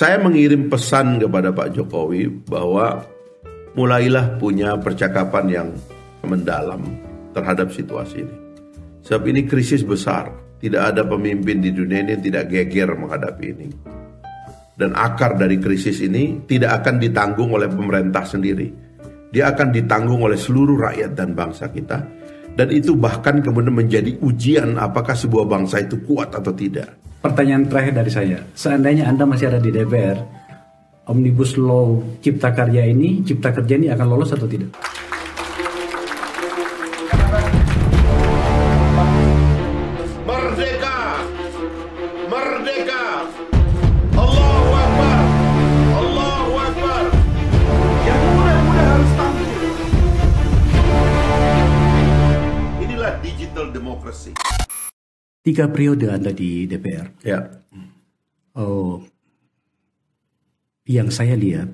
Saya mengirim pesan kepada Pak Jokowi bahwa mulailah punya percakapan yang mendalam terhadap situasi ini. Sebab ini krisis besar. Tidak ada pemimpin di dunia ini yang tidak geger menghadapi ini. Dan akar dari krisis ini tidak akan ditanggung oleh pemerintah sendiri. Dia akan ditanggung oleh seluruh rakyat dan bangsa kita dan itu bahkan kemudian menjadi ujian apakah sebuah bangsa itu kuat atau tidak. Pertanyaan terakhir dari saya, seandainya Anda masih ada di DPR, Omnibus Law Cipta Karya ini, Cipta Kerja ini akan lolos atau tidak? demokrasi. Tiga periode Anda di DPR. Ya. Oh, yang saya lihat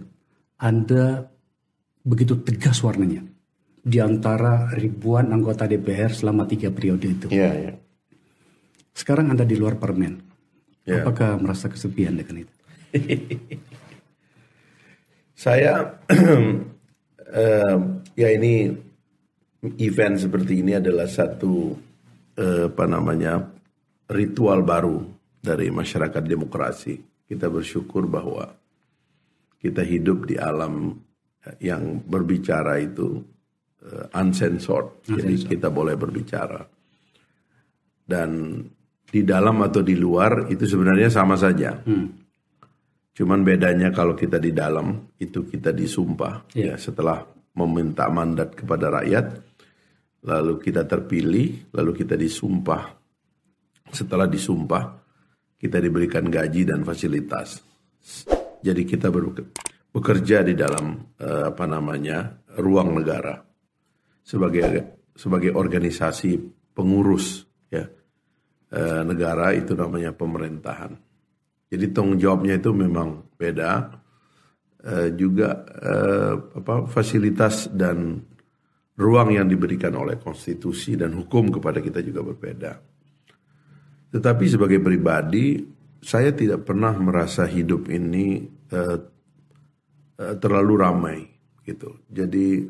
Anda begitu tegas warnanya di antara ribuan anggota DPR selama tiga periode itu. Ya. ya. Sekarang Anda di luar permen. Ya. Apakah merasa kesepian dengan itu? saya uh, ya ini event seperti ini adalah satu Eh, apa namanya ritual baru dari masyarakat demokrasi. Kita bersyukur bahwa kita hidup di alam yang berbicara itu uh, uncensored. Jadi kita boleh berbicara. Dan di dalam atau di luar itu sebenarnya sama saja. Hmm. Cuman bedanya kalau kita di dalam itu kita disumpah yeah. ya setelah meminta mandat kepada rakyat lalu kita terpilih, lalu kita disumpah. Setelah disumpah, kita diberikan gaji dan fasilitas. Jadi kita bekerja di dalam eh, apa namanya ruang negara sebagai sebagai organisasi pengurus ya eh, negara itu namanya pemerintahan. Jadi tanggung jawabnya itu memang beda eh, juga apa fasilitas dan ruang yang diberikan oleh konstitusi dan hukum kepada kita juga berbeda. Tetapi sebagai pribadi, saya tidak pernah merasa hidup ini uh, uh, terlalu ramai gitu. Jadi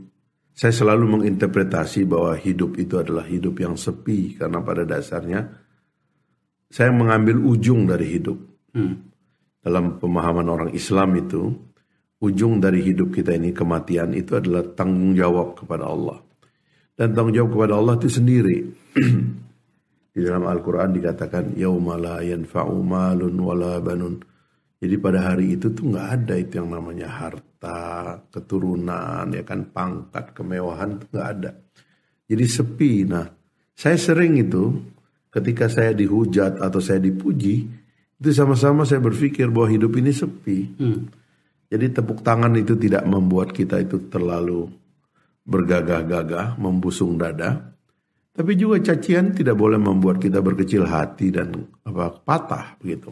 saya selalu menginterpretasi bahwa hidup itu adalah hidup yang sepi karena pada dasarnya saya mengambil ujung dari hidup. Hmm. Dalam pemahaman orang Islam itu ujung dari hidup kita ini kematian itu adalah tanggung jawab kepada Allah. Dan tanggung jawab kepada Allah itu sendiri. Di dalam Al-Quran dikatakan, Yawma la yanfa'u malun wala banun. Jadi pada hari itu tuh nggak ada itu yang namanya harta, keturunan, ya kan pangkat, kemewahan tuh nggak ada. Jadi sepi. Nah, saya sering itu ketika saya dihujat atau saya dipuji, itu sama-sama saya berpikir bahwa hidup ini sepi. Hmm. Jadi tepuk tangan itu tidak membuat kita itu terlalu bergagah-gagah, membusung dada. Tapi juga cacian tidak boleh membuat kita berkecil hati dan apa patah begitu.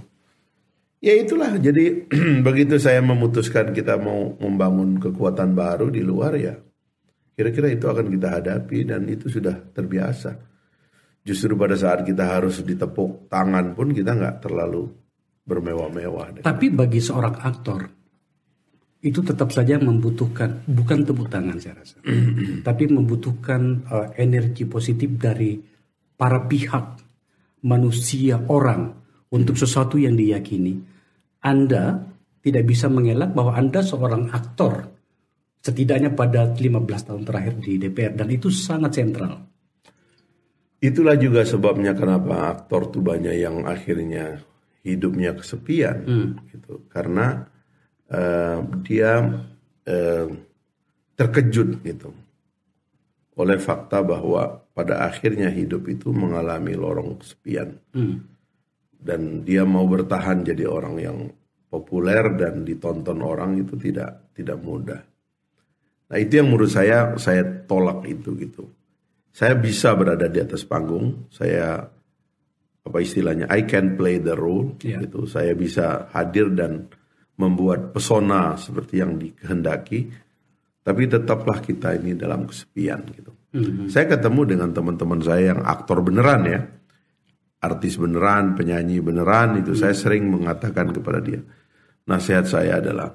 Ya itulah jadi begitu saya memutuskan kita mau membangun kekuatan baru di luar ya. Kira-kira itu akan kita hadapi dan itu sudah terbiasa. Justru pada saat kita harus ditepuk tangan pun kita nggak terlalu bermewah-mewah. Tapi bagi seorang aktor itu tetap saja membutuhkan bukan tepuk tangan saya rasa, tapi membutuhkan uh, energi positif dari para pihak manusia orang untuk sesuatu yang diyakini. Anda tidak bisa mengelak bahwa Anda seorang aktor setidaknya pada 15 tahun terakhir di DPR dan itu sangat sentral. Itulah juga sebabnya kenapa aktor tuh banyak yang akhirnya hidupnya kesepian hmm. gitu karena Eh, dia uh, terkejut gitu oleh fakta bahwa pada akhirnya hidup itu mengalami lorong kesepian hmm. dan dia mau bertahan jadi orang yang populer dan ditonton orang itu tidak tidak mudah. Nah itu yang menurut saya saya tolak itu gitu. Saya bisa berada di atas panggung, saya apa istilahnya I can play the role yeah. gitu. Saya bisa hadir dan membuat pesona seperti yang dikehendaki, tapi tetaplah kita ini dalam kesepian gitu. Mm-hmm. Saya ketemu dengan teman-teman saya yang aktor beneran ya, artis beneran, penyanyi beneran itu mm-hmm. saya sering mengatakan kepada dia, nasihat saya adalah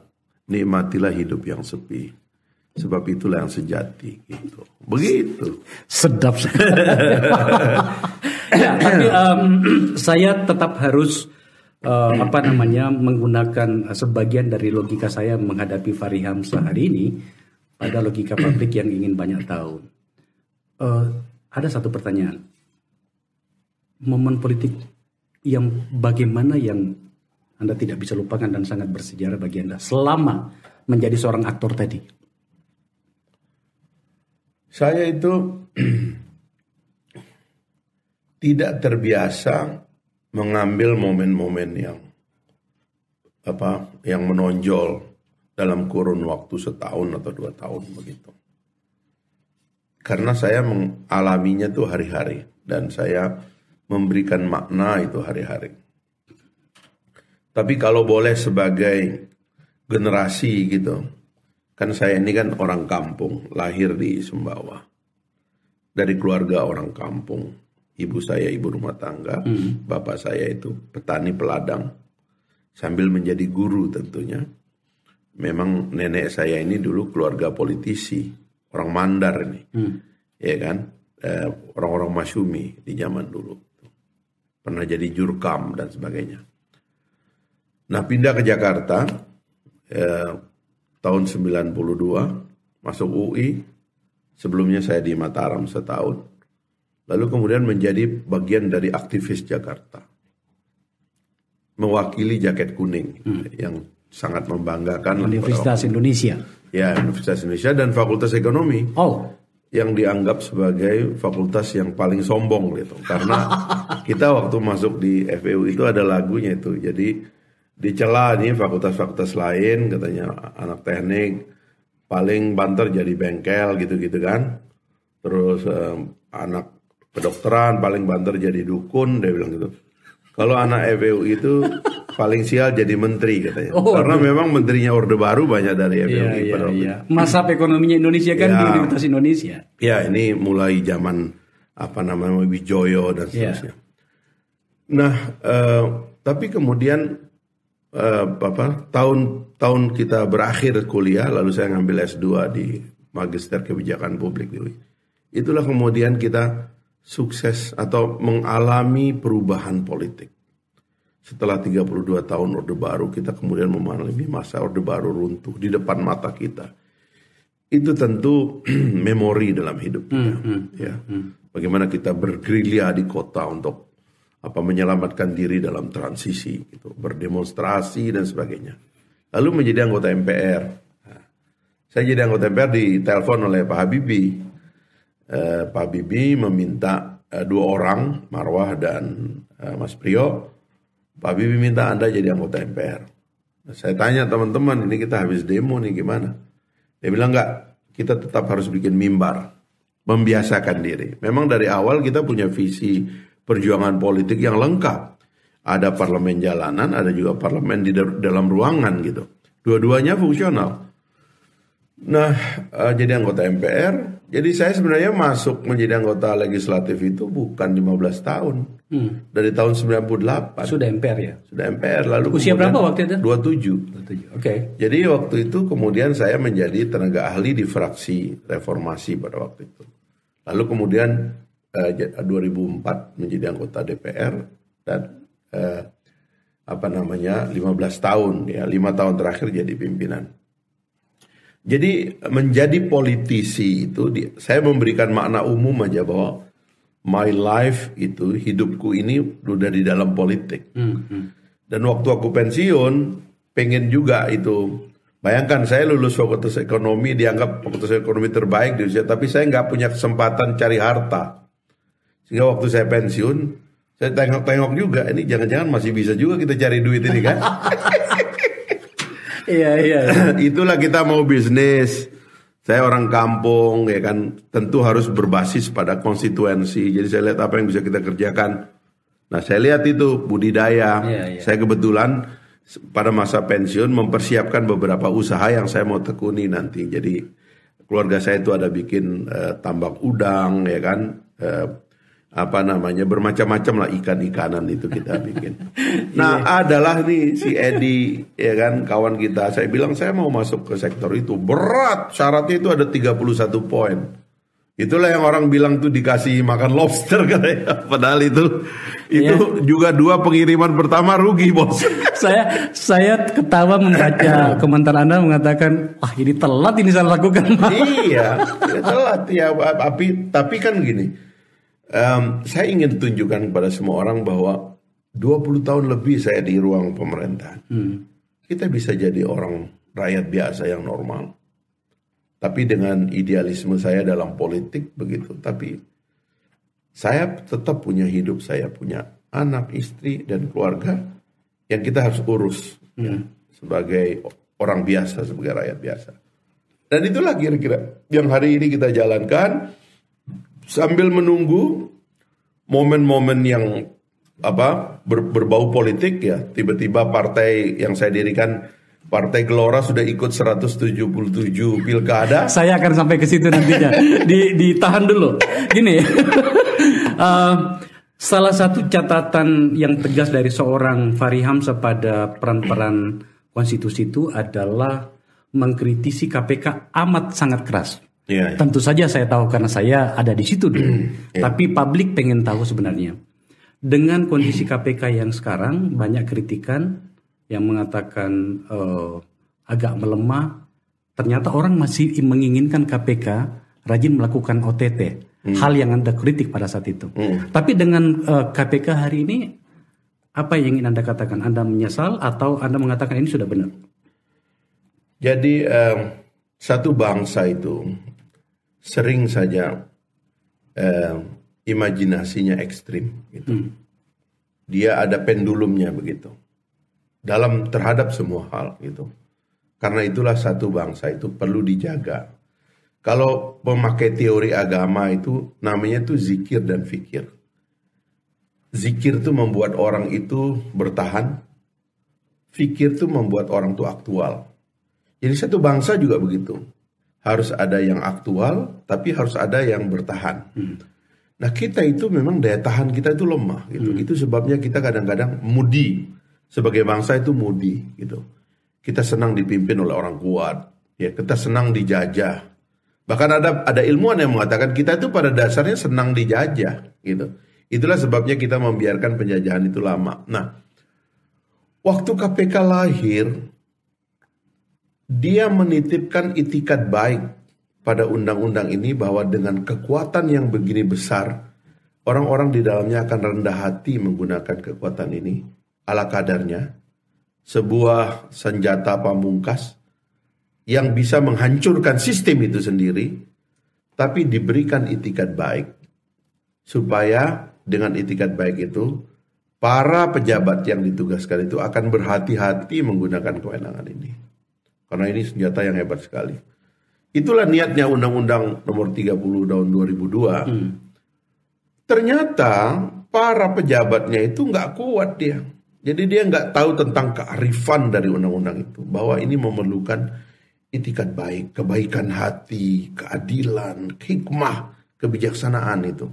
nikmatilah hidup yang sepi. Sebab itulah yang sejati gitu. Begitu. Sedap. ya, tapi um, saya tetap harus uh, apa namanya menggunakan eh, sebagian dari logika saya menghadapi Fahri Hamzah hari ini pada logika publik yang ingin banyak tahu. Uh, ada satu pertanyaan, momen politik yang bagaimana yang anda tidak bisa lupakan dan sangat bersejarah bagi Anda selama menjadi seorang aktor tadi? Saya itu tidak terbiasa mengambil momen-momen yang apa yang menonjol dalam kurun waktu setahun atau dua tahun begitu. Karena saya mengalaminya tuh hari-hari dan saya memberikan makna itu hari-hari. Tapi kalau boleh sebagai generasi gitu, kan saya ini kan orang kampung, lahir di Sumbawa, dari keluarga orang kampung ibu saya ibu rumah tangga, hmm. bapak saya itu petani peladang, sambil menjadi guru tentunya. Memang nenek saya ini dulu keluarga politisi, orang Mandar ini, mm. ya kan, orang eh, orang-orang Masyumi di zaman dulu, pernah jadi jurkam dan sebagainya. Nah pindah ke Jakarta eh, tahun 92, masuk UI. Sebelumnya saya di Mataram setahun lalu kemudian menjadi bagian dari aktivis Jakarta. Mewakili jaket kuning hmm. yang sangat membanggakan Universitas Indonesia. Ya, Universitas Indonesia dan Fakultas Ekonomi. Oh. Yang dianggap sebagai fakultas yang paling sombong gitu. Karena kita waktu masuk di FEU itu ada lagunya itu. Jadi dicela nih fakultas-fakultas lain katanya anak teknik paling banter jadi bengkel gitu-gitu kan. Terus eh, anak kedokteran, paling banter jadi dukun, dia bilang gitu. Kalau anak FBU e itu paling sial jadi menteri katanya. Oh, Karena aduh. memang menterinya Orde Baru banyak dari FBU. E iya, iya, iya. masa ekonominya Indonesia kan ya, di Universitas Indonesia. Ya ini mulai zaman apa namanya Wijoyo dan iya. seterusnya. Ya. Nah, eh, tapi kemudian eh, apa tahun tahun kita berakhir kuliah lalu saya ngambil S2 di Magister Kebijakan Publik di UI. Itulah kemudian kita sukses atau mengalami perubahan politik. Setelah 32 tahun Orde Baru, kita kemudian mengalami masa Orde Baru runtuh di depan mata kita. Itu tentu memori dalam hidup kita. Mm -hmm. ya. Hmm. Bagaimana kita bergerilya di kota untuk apa menyelamatkan diri dalam transisi, gitu, berdemonstrasi dan sebagainya. Lalu menjadi anggota MPR. Nah, saya jadi anggota MPR ditelepon oleh Pak Habibie eh, Pak Bibi meminta eh, dua orang, Marwah dan eh, Mas Priyo, Pak Bibi minta Anda jadi anggota MPR. Saya tanya teman-teman, ini kita habis demo nih gimana? Dia bilang enggak, kita tetap harus bikin mimbar, membiasakan diri. Memang dari awal kita punya visi perjuangan politik yang lengkap. Ada parlemen jalanan, ada juga parlemen di dalam ruangan gitu. Dua-duanya fungsional. Nah, eh, jadi anggota MPR, jadi saya sebenarnya masuk menjadi anggota legislatif itu bukan 15 tahun. Hmm. Dari tahun 98. Sudah MPR ya? Sudah MPR. Lalu Usia berapa waktu itu? 27. 27. Oke. Okay. Jadi waktu itu kemudian saya menjadi tenaga ahli di fraksi reformasi pada waktu itu. Lalu kemudian eh, 2004 eh, menjadi anggota DPR dan eh, apa namanya 15 tahun ya, 5 tahun terakhir jadi pimpinan. Jadi menjadi politisi itu saya memberikan makna umum aja bahwa my life itu hidupku ini udah di dalam politik. Hmm, -hmm. Dan waktu aku pensiun pengen juga itu Bayangkan saya lulus fakultas ekonomi dianggap fakultas ekonomi terbaik di usia tapi saya nggak punya kesempatan cari harta. Sehingga waktu saya pensiun, saya tengok-tengok juga, ini jangan-jangan masih bisa juga kita cari duit ini kan? Iya iya. Itulah kita mau bisnis. Saya orang kampung ya kan, tentu harus berbasis pada konstituensi. Jadi saya lihat apa yang bisa kita kerjakan. Nah saya lihat itu budidaya. Iya, iya. Saya kebetulan pada masa pensiun mempersiapkan beberapa usaha yang saya mau tekuni nanti. Jadi keluarga saya itu ada bikin uh, tambak udang ya kan, uh, apa namanya bermacam-macam lah ikan-ikanan itu kita bikin. Nah iya. adalah nih si Edi ya kan kawan kita. Saya bilang saya mau masuk ke sektor itu berat syaratnya itu ada 31 poin. Itulah yang orang bilang tuh dikasih makan lobster katanya. Padahal itu itu yeah. juga dua pengiriman pertama rugi bos. saya saya ketawa membaca komentar anda mengatakan wah ini telat ini saya lakukan. iya ya telat ya tapi tapi kan gini Um, saya ingin tunjukkan kepada semua orang bahwa 20 tahun lebih saya di ruang pemerintah, Hmm. Kita bisa jadi orang rakyat biasa yang normal. Tapi dengan idealisme saya dalam politik begitu. Tapi saya tetap punya hidup, saya punya anak, istri, dan keluarga yang kita harus urus ya, hmm. ya, sebagai orang biasa, sebagai rakyat biasa. Dan itulah kira-kira yang hari ini kita jalankan sambil menunggu momen-momen yang apa ber, berbau politik ya tiba-tiba partai yang saya dirikan Partai Gelora sudah ikut 177 pilkada. Saya akan sampai ke situ nantinya. di, ditahan dulu. Gini, uh, salah satu catatan yang tegas dari seorang Fahri Hamzah pada peran-peran konstitusi itu adalah mengkritisi KPK amat sangat keras. Yeah, iya. Tentu saja saya tahu karena saya ada di situ dulu. Hmm, yeah. Tapi publik pengen tahu sebenarnya. Dengan kondisi KPK yang sekarang banyak kritikan yang mengatakan uh, agak melemah, ternyata orang masih menginginkan KPK rajin melakukan OTT. Hmm. Hal yang Anda kritik pada saat itu. Hmm. Tapi dengan uh, eh, KPK hari ini apa yang ingin Anda katakan? Anda menyesal atau Anda mengatakan ini sudah benar? Jadi um, satu bangsa itu sering saja eh, imajinasinya ekstrim gitu. Hmm. Dia ada pendulumnya begitu. Dalam terhadap semua hal gitu. Karena itulah satu bangsa itu perlu dijaga. Kalau memakai teori agama itu namanya itu zikir dan fikir. Zikir itu membuat orang itu bertahan. Fikir itu membuat orang itu aktual. Jadi satu bangsa juga begitu harus ada yang aktual, tapi harus ada yang bertahan. Hmm. Nah kita itu memang daya tahan kita itu lemah gitu. Hmm. Itu sebabnya kita kadang-kadang mudi sebagai bangsa itu mudi gitu. Kita senang dipimpin oleh orang kuat, ya kita senang dijajah. Bahkan ada ada ilmuwan yang mengatakan kita itu pada dasarnya senang dijajah gitu. Itulah sebabnya kita membiarkan penjajahan itu lama. Nah, waktu KPK lahir dia menitipkan itikat baik pada undang-undang ini bahwa dengan kekuatan yang begini besar, orang-orang di dalamnya akan rendah hati menggunakan kekuatan ini ala kadarnya, sebuah senjata pamungkas yang bisa menghancurkan sistem itu sendiri, tapi diberikan itikat baik supaya dengan itikat baik itu para pejabat yang ditugaskan itu akan berhati-hati menggunakan kewenangan ini. Karena ini senjata yang hebat sekali. Itulah niatnya Undang-Undang Nomor 30 Tahun 2002. Hmm. Ternyata para pejabatnya itu nggak kuat dia. Jadi dia nggak tahu tentang kearifan dari undang-undang itu bahwa ini memerlukan itikat baik, kebaikan hati, keadilan, hikmah, kebijaksanaan itu.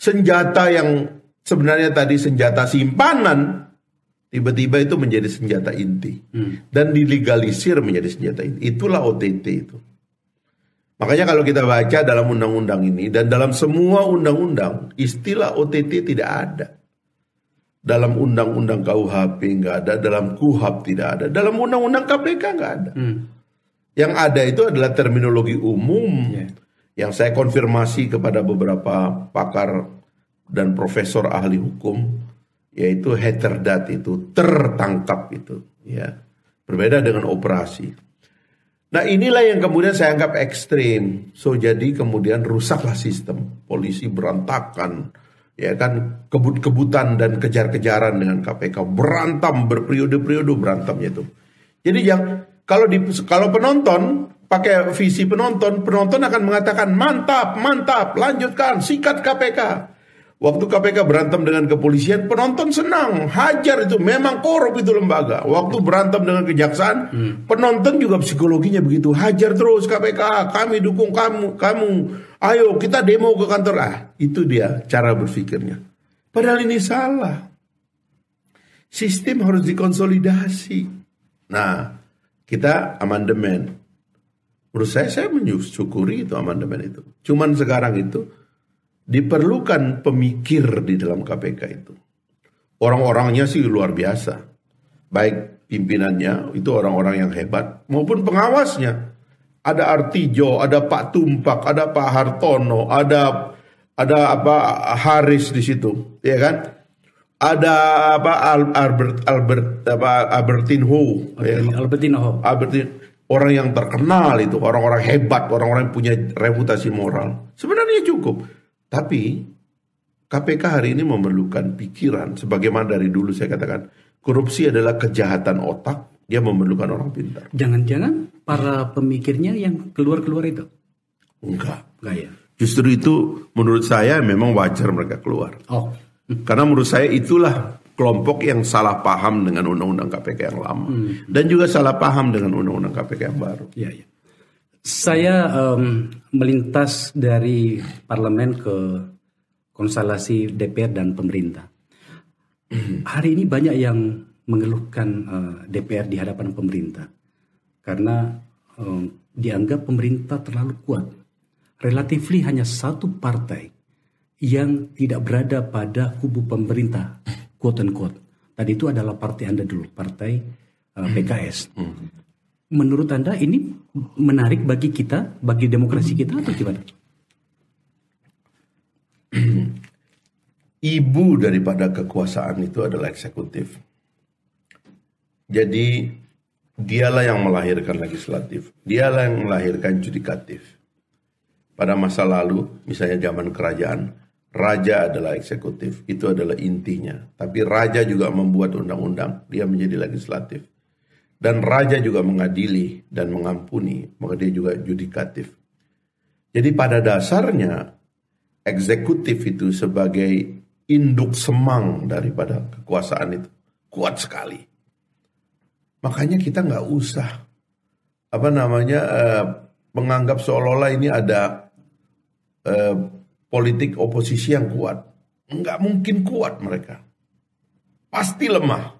Senjata yang sebenarnya tadi senjata simpanan tiba-tiba itu menjadi senjata inti hmm. dan dilegalisir menjadi senjata inti. Itulah OTT itu. Makanya kalau kita baca dalam undang-undang ini dan dalam semua undang-undang istilah OTT tidak ada. Dalam undang-undang KUHP nggak ada, dalam KUHAP tidak ada, dalam undang-undang KPK nggak ada. Hmm. Yang ada itu adalah terminologi umum yeah. yang saya konfirmasi kepada beberapa pakar dan profesor ahli hukum yaitu heterdat itu tertangkap itu ya berbeda dengan operasi nah inilah yang kemudian saya anggap ekstrim so jadi kemudian rusaklah sistem polisi berantakan ya kan kebut-kebutan dan kejar-kejaran dengan KPK berantem berperiode-periode berantemnya itu jadi yang kalau di kalau penonton pakai visi penonton penonton akan mengatakan mantap mantap lanjutkan sikat KPK Waktu KPK berantem dengan kepolisian, penonton senang, hajar itu memang korup itu lembaga. Waktu berantem dengan kejaksaan, hmm. penonton juga psikologinya begitu, hajar terus KPK, kami dukung kamu, kamu. Ayo kita demo ke kantor ah. Itu dia cara berpikirnya. Padahal ini salah. Sistem harus dikonsolidasi. Nah, kita amandemen. Menurut saya saya menyukuri itu amandemen itu. Cuman sekarang itu diperlukan pemikir di dalam KPK itu. Orang-orangnya sih luar biasa. Baik pimpinannya itu orang-orang yang hebat maupun pengawasnya. Ada Artijo, ada Pak Tumpak, ada Pak Hartono, ada ada apa Haris di situ, ya kan? Ada apa Albert Albert apa Albertin Ho, ya kan? Albertin Ho. Albertin orang yang terkenal itu, orang-orang hebat, orang-orang yang punya reputasi moral. Sebenarnya cukup tapi KPK hari ini memerlukan pikiran sebagaimana dari dulu saya katakan korupsi adalah kejahatan otak dia memerlukan orang pintar. Jangan-jangan para pemikirnya yang keluar-keluar itu? Enggak. Enggak ya. Justru itu menurut saya memang wajar mereka keluar. Oh. Karena menurut saya itulah kelompok yang salah paham dengan undang-undang KPK yang lama hmm. dan juga salah paham dengan undang-undang KPK yang baru. Iya, iya. Saya um, melintas dari parlemen ke konstelasi DPR dan pemerintah. Hari ini banyak yang mengeluhkan uh, eh, DPR di hadapan pemerintah karena um, dianggap pemerintah terlalu kuat. Relatifly hanya satu partai yang tidak berada pada kubu pemerintah, quote and quote. Tadi itu adalah partai Anda dulu, partai uh, eh, hmm. PKS. Hmm menurut Anda ini menarik bagi kita, bagi demokrasi kita atau gimana? Ibu daripada kekuasaan itu adalah eksekutif. Jadi dialah yang melahirkan legislatif, dialah yang melahirkan judikatif. Pada masa lalu, misalnya zaman kerajaan, raja adalah eksekutif, itu adalah intinya. Tapi raja juga membuat undang-undang, dia menjadi legislatif dan raja juga mengadili dan mengampuni, maka dia juga judikatif. Jadi pada dasarnya eksekutif itu sebagai induk semang daripada kekuasaan itu kuat sekali. Makanya kita nggak usah apa namanya eh, menganggap seolah-olah ini ada eh, politik oposisi yang kuat. Nggak mungkin kuat mereka, pasti lemah.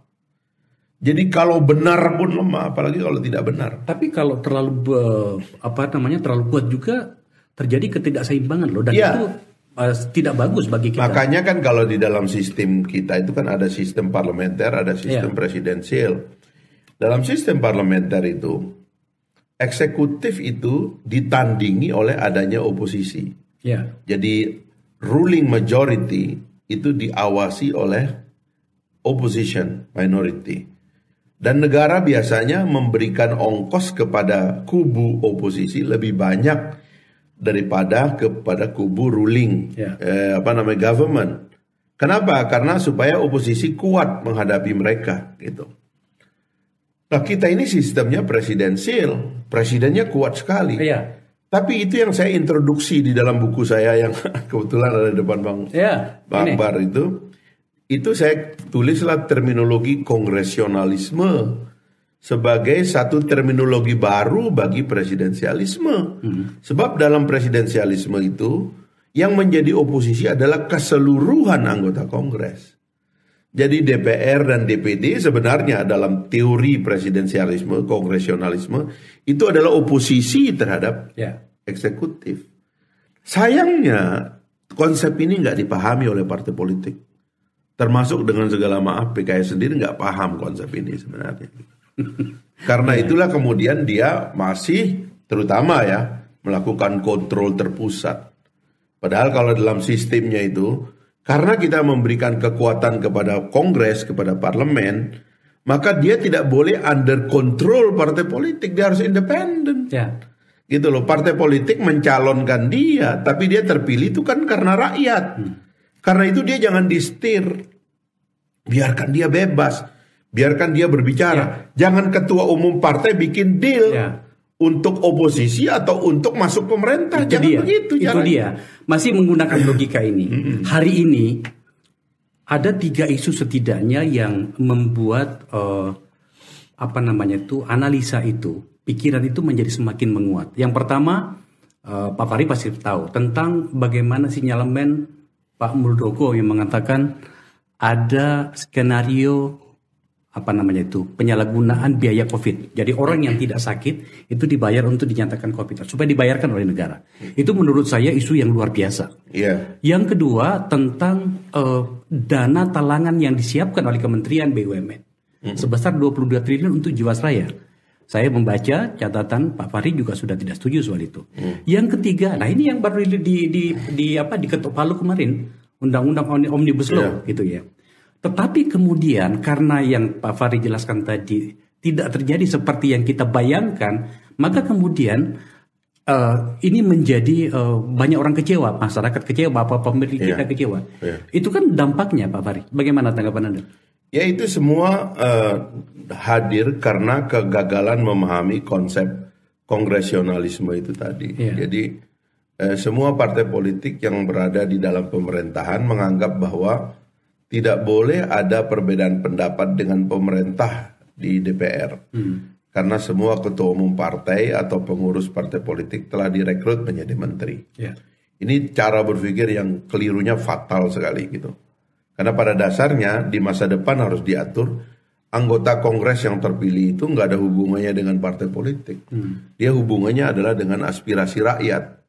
Jadi kalau benar pun lemah, apalagi kalau tidak benar. Tapi kalau terlalu apa namanya terlalu kuat juga terjadi ketidakseimbangan loh dan ya. itu uh, tidak bagus bagi kita. Makanya kan kalau di dalam sistem kita itu kan ada sistem parlementer, ada sistem ya. presidensial. Dalam sistem parlementer itu eksekutif itu ditandingi oleh adanya oposisi. Ya. Jadi ruling majority itu diawasi oleh opposition minority. Dan negara biasanya memberikan ongkos kepada kubu oposisi lebih banyak daripada kepada kubu ruling yeah. eh, apa namanya government. Kenapa? Karena supaya oposisi kuat menghadapi mereka gitu. Nah kita ini sistemnya presidensil, presidennya kuat sekali. Yeah. Tapi itu yang saya introduksi di dalam buku saya yang kebetulan ada di depan bang yeah, bang ini. itu itu saya tulislah terminologi kongresionalisme sebagai satu terminologi baru bagi presidensialisme. Hmm. Sebab dalam presidensialisme itu yang menjadi oposisi adalah keseluruhan anggota Kongres. Jadi DPR dan DPD sebenarnya dalam teori presidensialisme, kongresionalisme itu adalah oposisi terhadap yeah. eksekutif. Sayangnya konsep ini nggak dipahami oleh partai politik termasuk dengan segala maaf PKS sendiri nggak paham konsep ini sebenarnya. Karena iya. itulah kemudian dia masih terutama ya melakukan kontrol terpusat. Padahal kalau dalam sistemnya itu karena kita memberikan kekuatan kepada kongres, kepada parlemen, maka dia tidak boleh under control partai politik, dia harus independen. Ya. Gitu loh, partai politik mencalonkan dia, tapi dia terpilih itu kan karena rakyat. Hmm. Karena itu dia jangan distir biarkan dia bebas, biarkan dia berbicara. Ya. Jangan ketua umum partai bikin deal ya. untuk oposisi atau untuk masuk pemerintah. Itu Jangan dia. begitu. Itu jalan. dia. Masih menggunakan logika ini. Hari ini ada tiga isu setidaknya yang membuat uh, apa namanya itu analisa itu pikiran itu menjadi semakin menguat. Yang pertama uh, Pak Fahri pasti tahu tentang bagaimana sinyalemen Pak Muldoko yang mengatakan ada skenario apa namanya itu penyalahgunaan biaya COVID. Jadi orang yang tidak sakit itu dibayar untuk dinyatakan COVID supaya dibayarkan oleh negara. Itu menurut saya isu yang luar biasa. Yeah. Yang kedua tentang uh, dana talangan yang disiapkan oleh Kementerian BUMN mm -hmm. sebesar 22 triliun untuk Jiwasraya. Saya membaca catatan Pak Fahri juga sudah tidak setuju soal itu. Mm. Yang ketiga, nah ini yang baru di, di, di, apa diketok Palu kemarin undang-undang omnibus law yeah. gitu ya. Tetapi kemudian karena yang Pak Fahri jelaskan tadi tidak terjadi seperti yang kita bayangkan, maka kemudian uh, ini menjadi uh, banyak orang kecewa, masyarakat kecewa, apa pemerintah iya. yeah. kita kecewa. Yeah. Itu kan dampaknya Pak Fahri. Bagaimana tanggapan Anda? Ya itu semua uh, hadir karena kegagalan memahami konsep kongresionalisme itu tadi. Yeah. Jadi eh, semua partai politik yang berada di dalam pemerintahan menganggap bahwa tidak boleh ada perbedaan pendapat dengan pemerintah di DPR. Hmm. Karena semua ketua umum partai atau pengurus partai politik telah direkrut menjadi menteri. Yeah. Ini cara berpikir yang kelirunya fatal sekali gitu. Karena pada dasarnya di masa depan harus diatur anggota kongres yang terpilih itu nggak ada hubungannya dengan partai politik. Hmm. Dia hubungannya adalah dengan aspirasi rakyat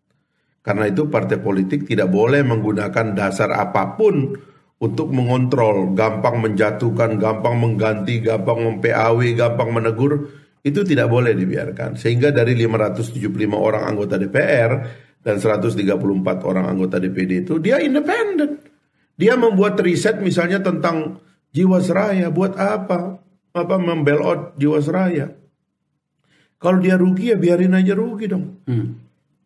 karena itu partai politik tidak boleh menggunakan dasar apapun untuk mengontrol, gampang menjatuhkan, gampang mengganti, gampang mem-PAW, gampang menegur, itu tidak boleh dibiarkan. Sehingga dari 575 orang anggota DPR dan 134 orang anggota DPD itu dia independen. Dia membuat riset misalnya tentang Jiwasraya buat apa? Apa membelot Jiwasraya? Kalau dia rugi ya biarin aja rugi dong. Hmm.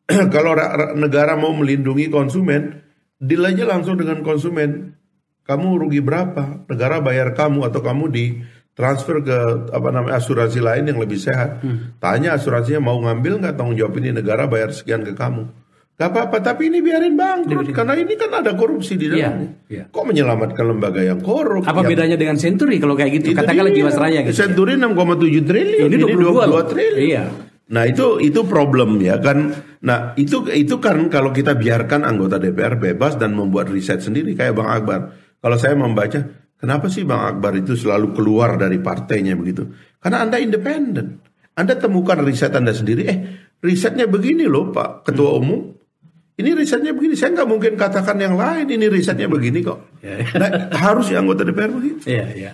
kalau negara mau melindungi konsumen, deal aja langsung dengan konsumen. Kamu rugi berapa? Negara bayar kamu atau kamu di transfer ke apa namanya asuransi lain yang lebih sehat. Hmm. Tanya asuransinya mau ngambil nggak tanggung jawab ini negara bayar sekian ke kamu. Gak apa-apa, tapi ini biarin bangkrut karena ini kan ada korupsi di dalamnya. Iya, iya, Kok menyelamatkan lembaga yang korup? Apa yang... bedanya dengan Century kalau kayak gitu? Katakanlah Jiwasraya gitu. Ya. Century 6,7 triliun, ini 22, ini 22 triliun. Iya. Nah itu itu problem ya kan. Nah itu itu kan kalau kita biarkan anggota DPR bebas dan membuat riset sendiri kayak Bang Akbar. Kalau saya membaca, kenapa sih Bang Akbar itu selalu keluar dari partainya begitu? Karena anda independen. Anda temukan riset anda sendiri. Eh risetnya begini loh Pak Ketua hmm. Umum. Ini risetnya begini, saya nggak mungkin katakan yang lain. Ini risetnya begini kok. Iya, iya. Nah, harus anggota DPR begitu. Iya, iya.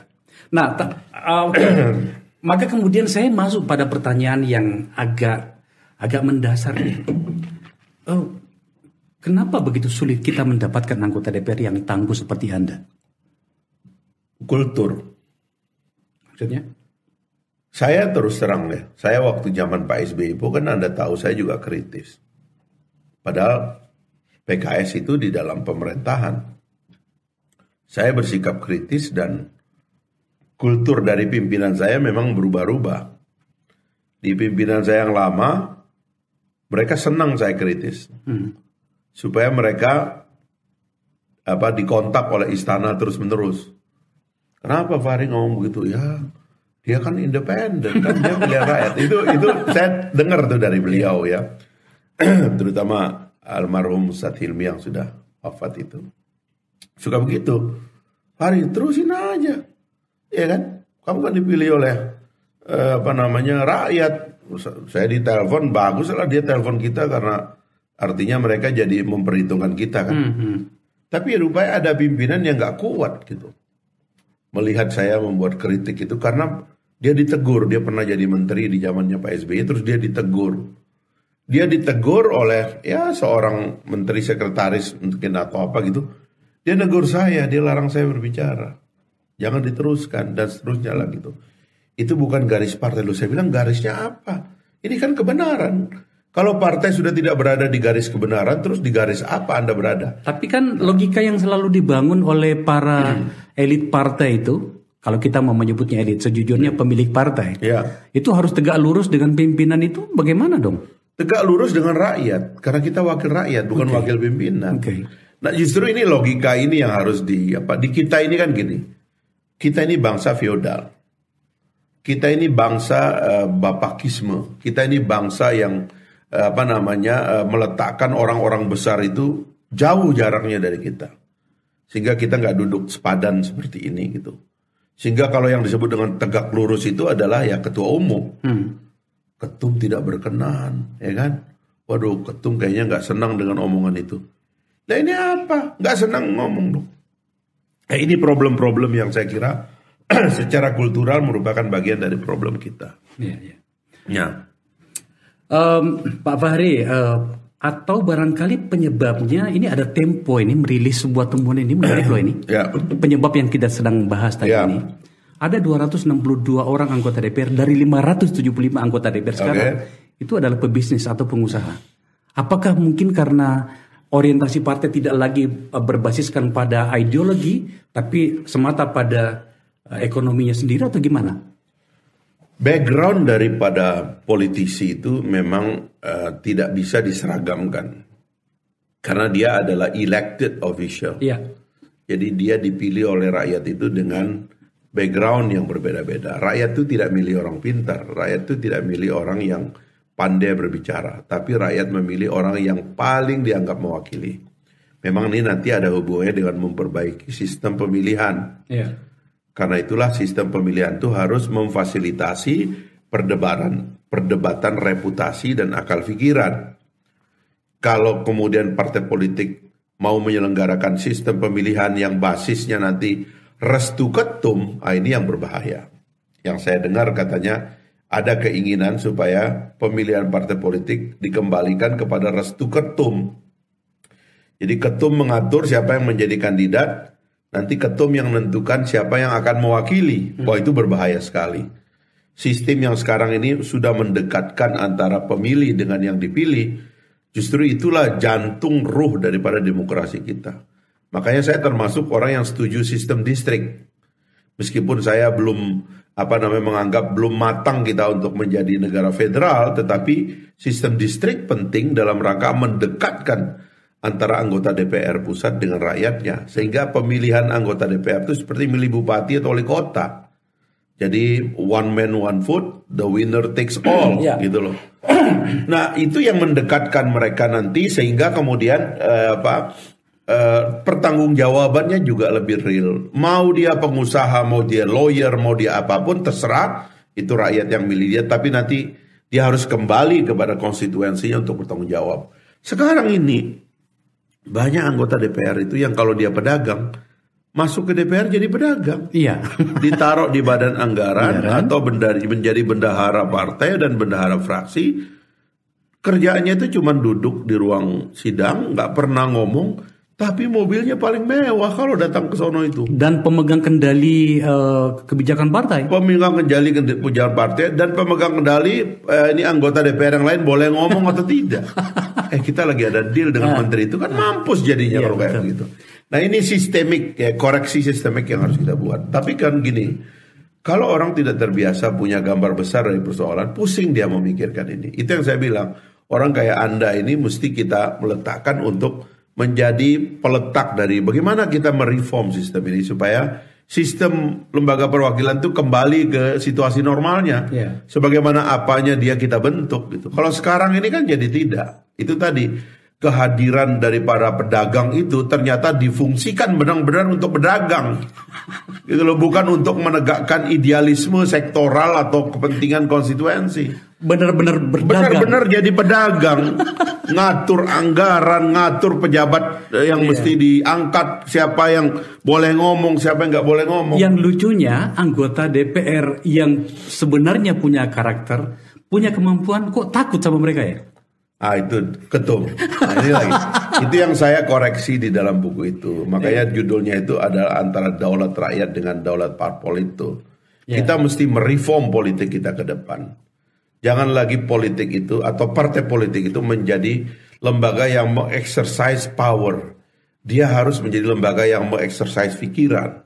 Nah, uh, Maka kemudian saya masuk pada pertanyaan yang agak agak mendasar. Oh, kenapa begitu sulit kita mendapatkan anggota DPR yang tangguh seperti Anda? Kultur. Maksudnya? Saya terus terang deh. Ya, saya waktu zaman Pak SBY pun kan Anda tahu saya juga kritis. Padahal PKS itu di dalam pemerintahan. Saya bersikap kritis dan kultur dari pimpinan saya memang berubah-ubah. Di pimpinan saya yang lama, mereka senang saya kritis. Hmm. Supaya mereka apa dikontak oleh istana terus-menerus. Kenapa Fahri ngomong begitu? Ya, dia kan independen kan dia pilihan rakyat. Itu itu saya dengar tuh dari beliau ya. Terutama almarhum Ustaz Hilmi yang sudah wafat itu. Suka begitu. Fahri terusin aja Iya kan? Kamu kan dipilih oleh eh, apa namanya rakyat. Saya ditelepon bagus lah dia telepon kita karena artinya mereka jadi memperhitungkan kita kan. Mm -hmm. Tapi ya rupanya ada pimpinan yang nggak kuat gitu melihat saya membuat kritik itu karena dia ditegur dia pernah jadi menteri di zamannya Pak SBY terus dia ditegur dia ditegur oleh ya seorang menteri sekretaris mungkin atau apa gitu dia negur saya dia larang saya berbicara jangan diteruskan dan seterusnya lah gitu. Itu bukan garis partai lu saya bilang garisnya apa? Ini kan kebenaran. Kalau partai sudah tidak berada di garis kebenaran, terus di garis apa Anda berada? Tapi kan logika yang selalu dibangun oleh para hmm. elit partai itu, kalau kita mau menyebutnya elit, sejujurnya hmm. pemilik partai, ya. itu harus tegak lurus dengan pimpinan itu bagaimana dong? Tegak lurus dengan rakyat, karena kita wakil rakyat, bukan okay. wakil pimpinan. Okay. Nah justru ini logika ini yang harus di apa di kita ini kan gini kita ini bangsa feodal. Kita ini bangsa uh, bapakisme. Kita ini bangsa yang uh, apa namanya uh, meletakkan orang-orang besar itu jauh jaraknya dari kita. Sehingga kita nggak duduk sepadan seperti ini gitu. Sehingga kalau yang disebut dengan tegak lurus itu adalah ya ketua umum. Hmm. Ketum tidak berkenan, ya kan? Waduh, ketum kayaknya nggak senang dengan omongan itu. Nah ini apa? Nggak senang ngomong dong. Nah, ini problem-problem yang saya kira secara kultural merupakan bagian dari problem kita. Iya, iya. Ya, ya. Ya. Um, Pak Fahri, uh, atau barangkali penyebabnya ini ada tempo ini merilis sebuah temuan ini menarik loh ini. Ya. Penyebab yang kita sedang bahas tadi ya. ini. Ada 262 orang anggota DPR dari 575 anggota DPR sekarang. Okay. Itu adalah pebisnis atau pengusaha. Apakah mungkin karena orientasi partai tidak lagi eh, berbasiskan pada ideologi, tapi semata pada eh, ekonominya sendiri atau gimana? Background daripada politisi itu memang uh, tidak bisa diseragamkan karena dia adalah elected official. Iya. Jadi dia dipilih oleh rakyat itu dengan background yang berbeda-beda. Rakyat itu tidak milih orang pintar, rakyat itu tidak milih orang yang pandai berbicara, tapi rakyat memilih orang yang paling dianggap mewakili. Memang ini nanti ada hubungannya dengan memperbaiki sistem pemilihan. Iya. Karena itulah sistem pemilihan itu harus memfasilitasi perdebatan, perdebatan reputasi dan akal pikiran. Kalau kemudian partai politik mau menyelenggarakan sistem pemilihan yang basisnya nanti restu ketum, ah ini yang berbahaya. Yang saya dengar katanya ada keinginan supaya pemilihan partai politik dikembalikan kepada restu ketum. Jadi ketum mengatur siapa yang menjadi kandidat, nanti ketum yang menentukan siapa yang akan mewakili. Hmm. Wah itu berbahaya sekali. Sistem yang sekarang ini sudah mendekatkan antara pemilih dengan yang dipilih. Justru itulah jantung ruh daripada demokrasi kita. Makanya saya termasuk orang yang setuju sistem distrik. Meskipun saya belum apa namanya menganggap belum matang kita untuk menjadi negara federal, tetapi sistem distrik penting dalam rangka mendekatkan antara anggota DPR pusat dengan rakyatnya sehingga pemilihan anggota DPR itu seperti milih bupati atau wali kota. Jadi one man one vote, the winner takes all yeah. gitu loh. nah, itu yang mendekatkan mereka nanti sehingga kemudian eh, apa Eh, pertanggungjawabannya juga lebih real. Mau dia pengusaha, mau dia lawyer, mau dia apapun, terserah. Itu rakyat yang milih dia. Tapi nanti dia harus kembali kepada konstituensinya untuk bertanggung jawab. Sekarang ini banyak anggota DPR itu yang kalau dia pedagang masuk ke DPR jadi pedagang. Iya. Ditaruh di badan anggaran Beneran. atau benda, menjadi bendahara partai dan bendahara fraksi. Kerjaannya itu cuma duduk di ruang sidang, nggak pernah ngomong tapi mobilnya paling mewah kalau datang ke sono itu. Dan pemegang kendali uh, kebijakan partai. Pemegang kendali kebijakan partai dan pemegang kendali uh, ini anggota DPR yang lain boleh ngomong atau tidak. Eh kita lagi ada deal dengan nah. menteri itu kan mampus jadinya iya, kalau kayak begitu. Nah ini sistemik ya koreksi sistemik yang harus kita buat. Tapi kan gini. Kalau orang tidak terbiasa punya gambar besar dari persoalan, pusing dia memikirkan ini. Itu yang saya bilang, orang kayak Anda ini mesti kita meletakkan untuk menjadi peletak dari bagaimana kita mereform sistem ini supaya sistem lembaga perwakilan itu kembali ke situasi normalnya yeah. sebagaimana apanya dia kita bentuk gitu. Kalau sekarang ini kan jadi tidak. Itu tadi kehadiran dari para pedagang itu ternyata difungsikan benar-benar untuk pedagang. Itu loh, bukan untuk menegakkan idealisme sektoral atau kepentingan konstituensi. Benar-benar berdagang. Benar-benar jadi pedagang, ngatur anggaran, ngatur pejabat yang iya. mesti diangkat, siapa yang boleh ngomong, siapa yang nggak boleh ngomong. Yang lucunya anggota DPR yang sebenarnya punya karakter, punya kemampuan kok takut sama mereka ya? Ah itu ketum. Nah, ini lagi. itu yang saya koreksi di dalam buku itu. Makanya yeah. judulnya itu adalah antara daulat rakyat dengan daulat parpol itu. Yeah. Kita mesti mereform politik kita ke depan. Jangan lagi politik itu atau partai politik itu menjadi lembaga yang mengexercise power. Dia harus menjadi lembaga yang mengexercise pikiran.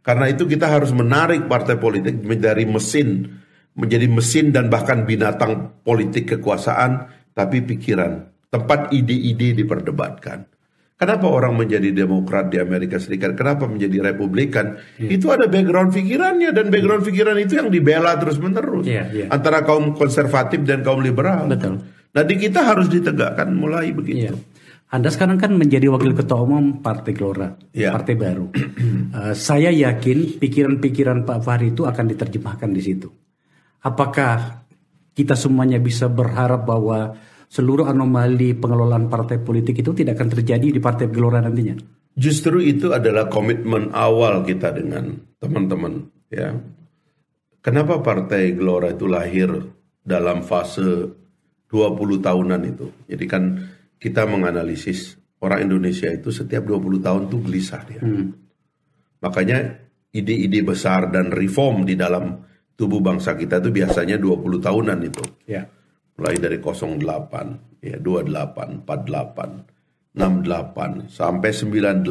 Karena itu kita harus menarik partai politik dari mesin menjadi mesin dan bahkan binatang politik kekuasaan tapi pikiran. Tempat ide-ide diperdebatkan. Kenapa orang menjadi Demokrat di Amerika Serikat? Kenapa menjadi Republikan? Yeah. Itu ada background pikirannya dan background iya. pikiran itu yang dibela terus menerus yeah, yeah. antara kaum konservatif dan kaum liberal. Betul. Nah di kita harus ditegakkan mulai begitu. Yeah. Anda sekarang kan menjadi wakil ketua umum Partai Gelora, ya. partai baru. uh, saya yakin pikiran-pikiran Pak Fahri itu akan diterjemahkan di situ. Apakah kita semuanya bisa berharap bahwa seluruh anomali pengelolaan partai politik itu tidak akan terjadi di partai gelora nantinya? Justru itu adalah komitmen awal kita dengan teman-teman ya. Kenapa partai gelora itu lahir dalam fase 20 tahunan itu? Jadi kan kita menganalisis orang Indonesia itu setiap 20 tahun tuh gelisah dia. Hmm. Makanya ide-ide besar dan reform di dalam tubuh bangsa kita itu biasanya 20 tahunan itu. Ya. Mulai dari 08, ya 28, 48, 68 sampai 98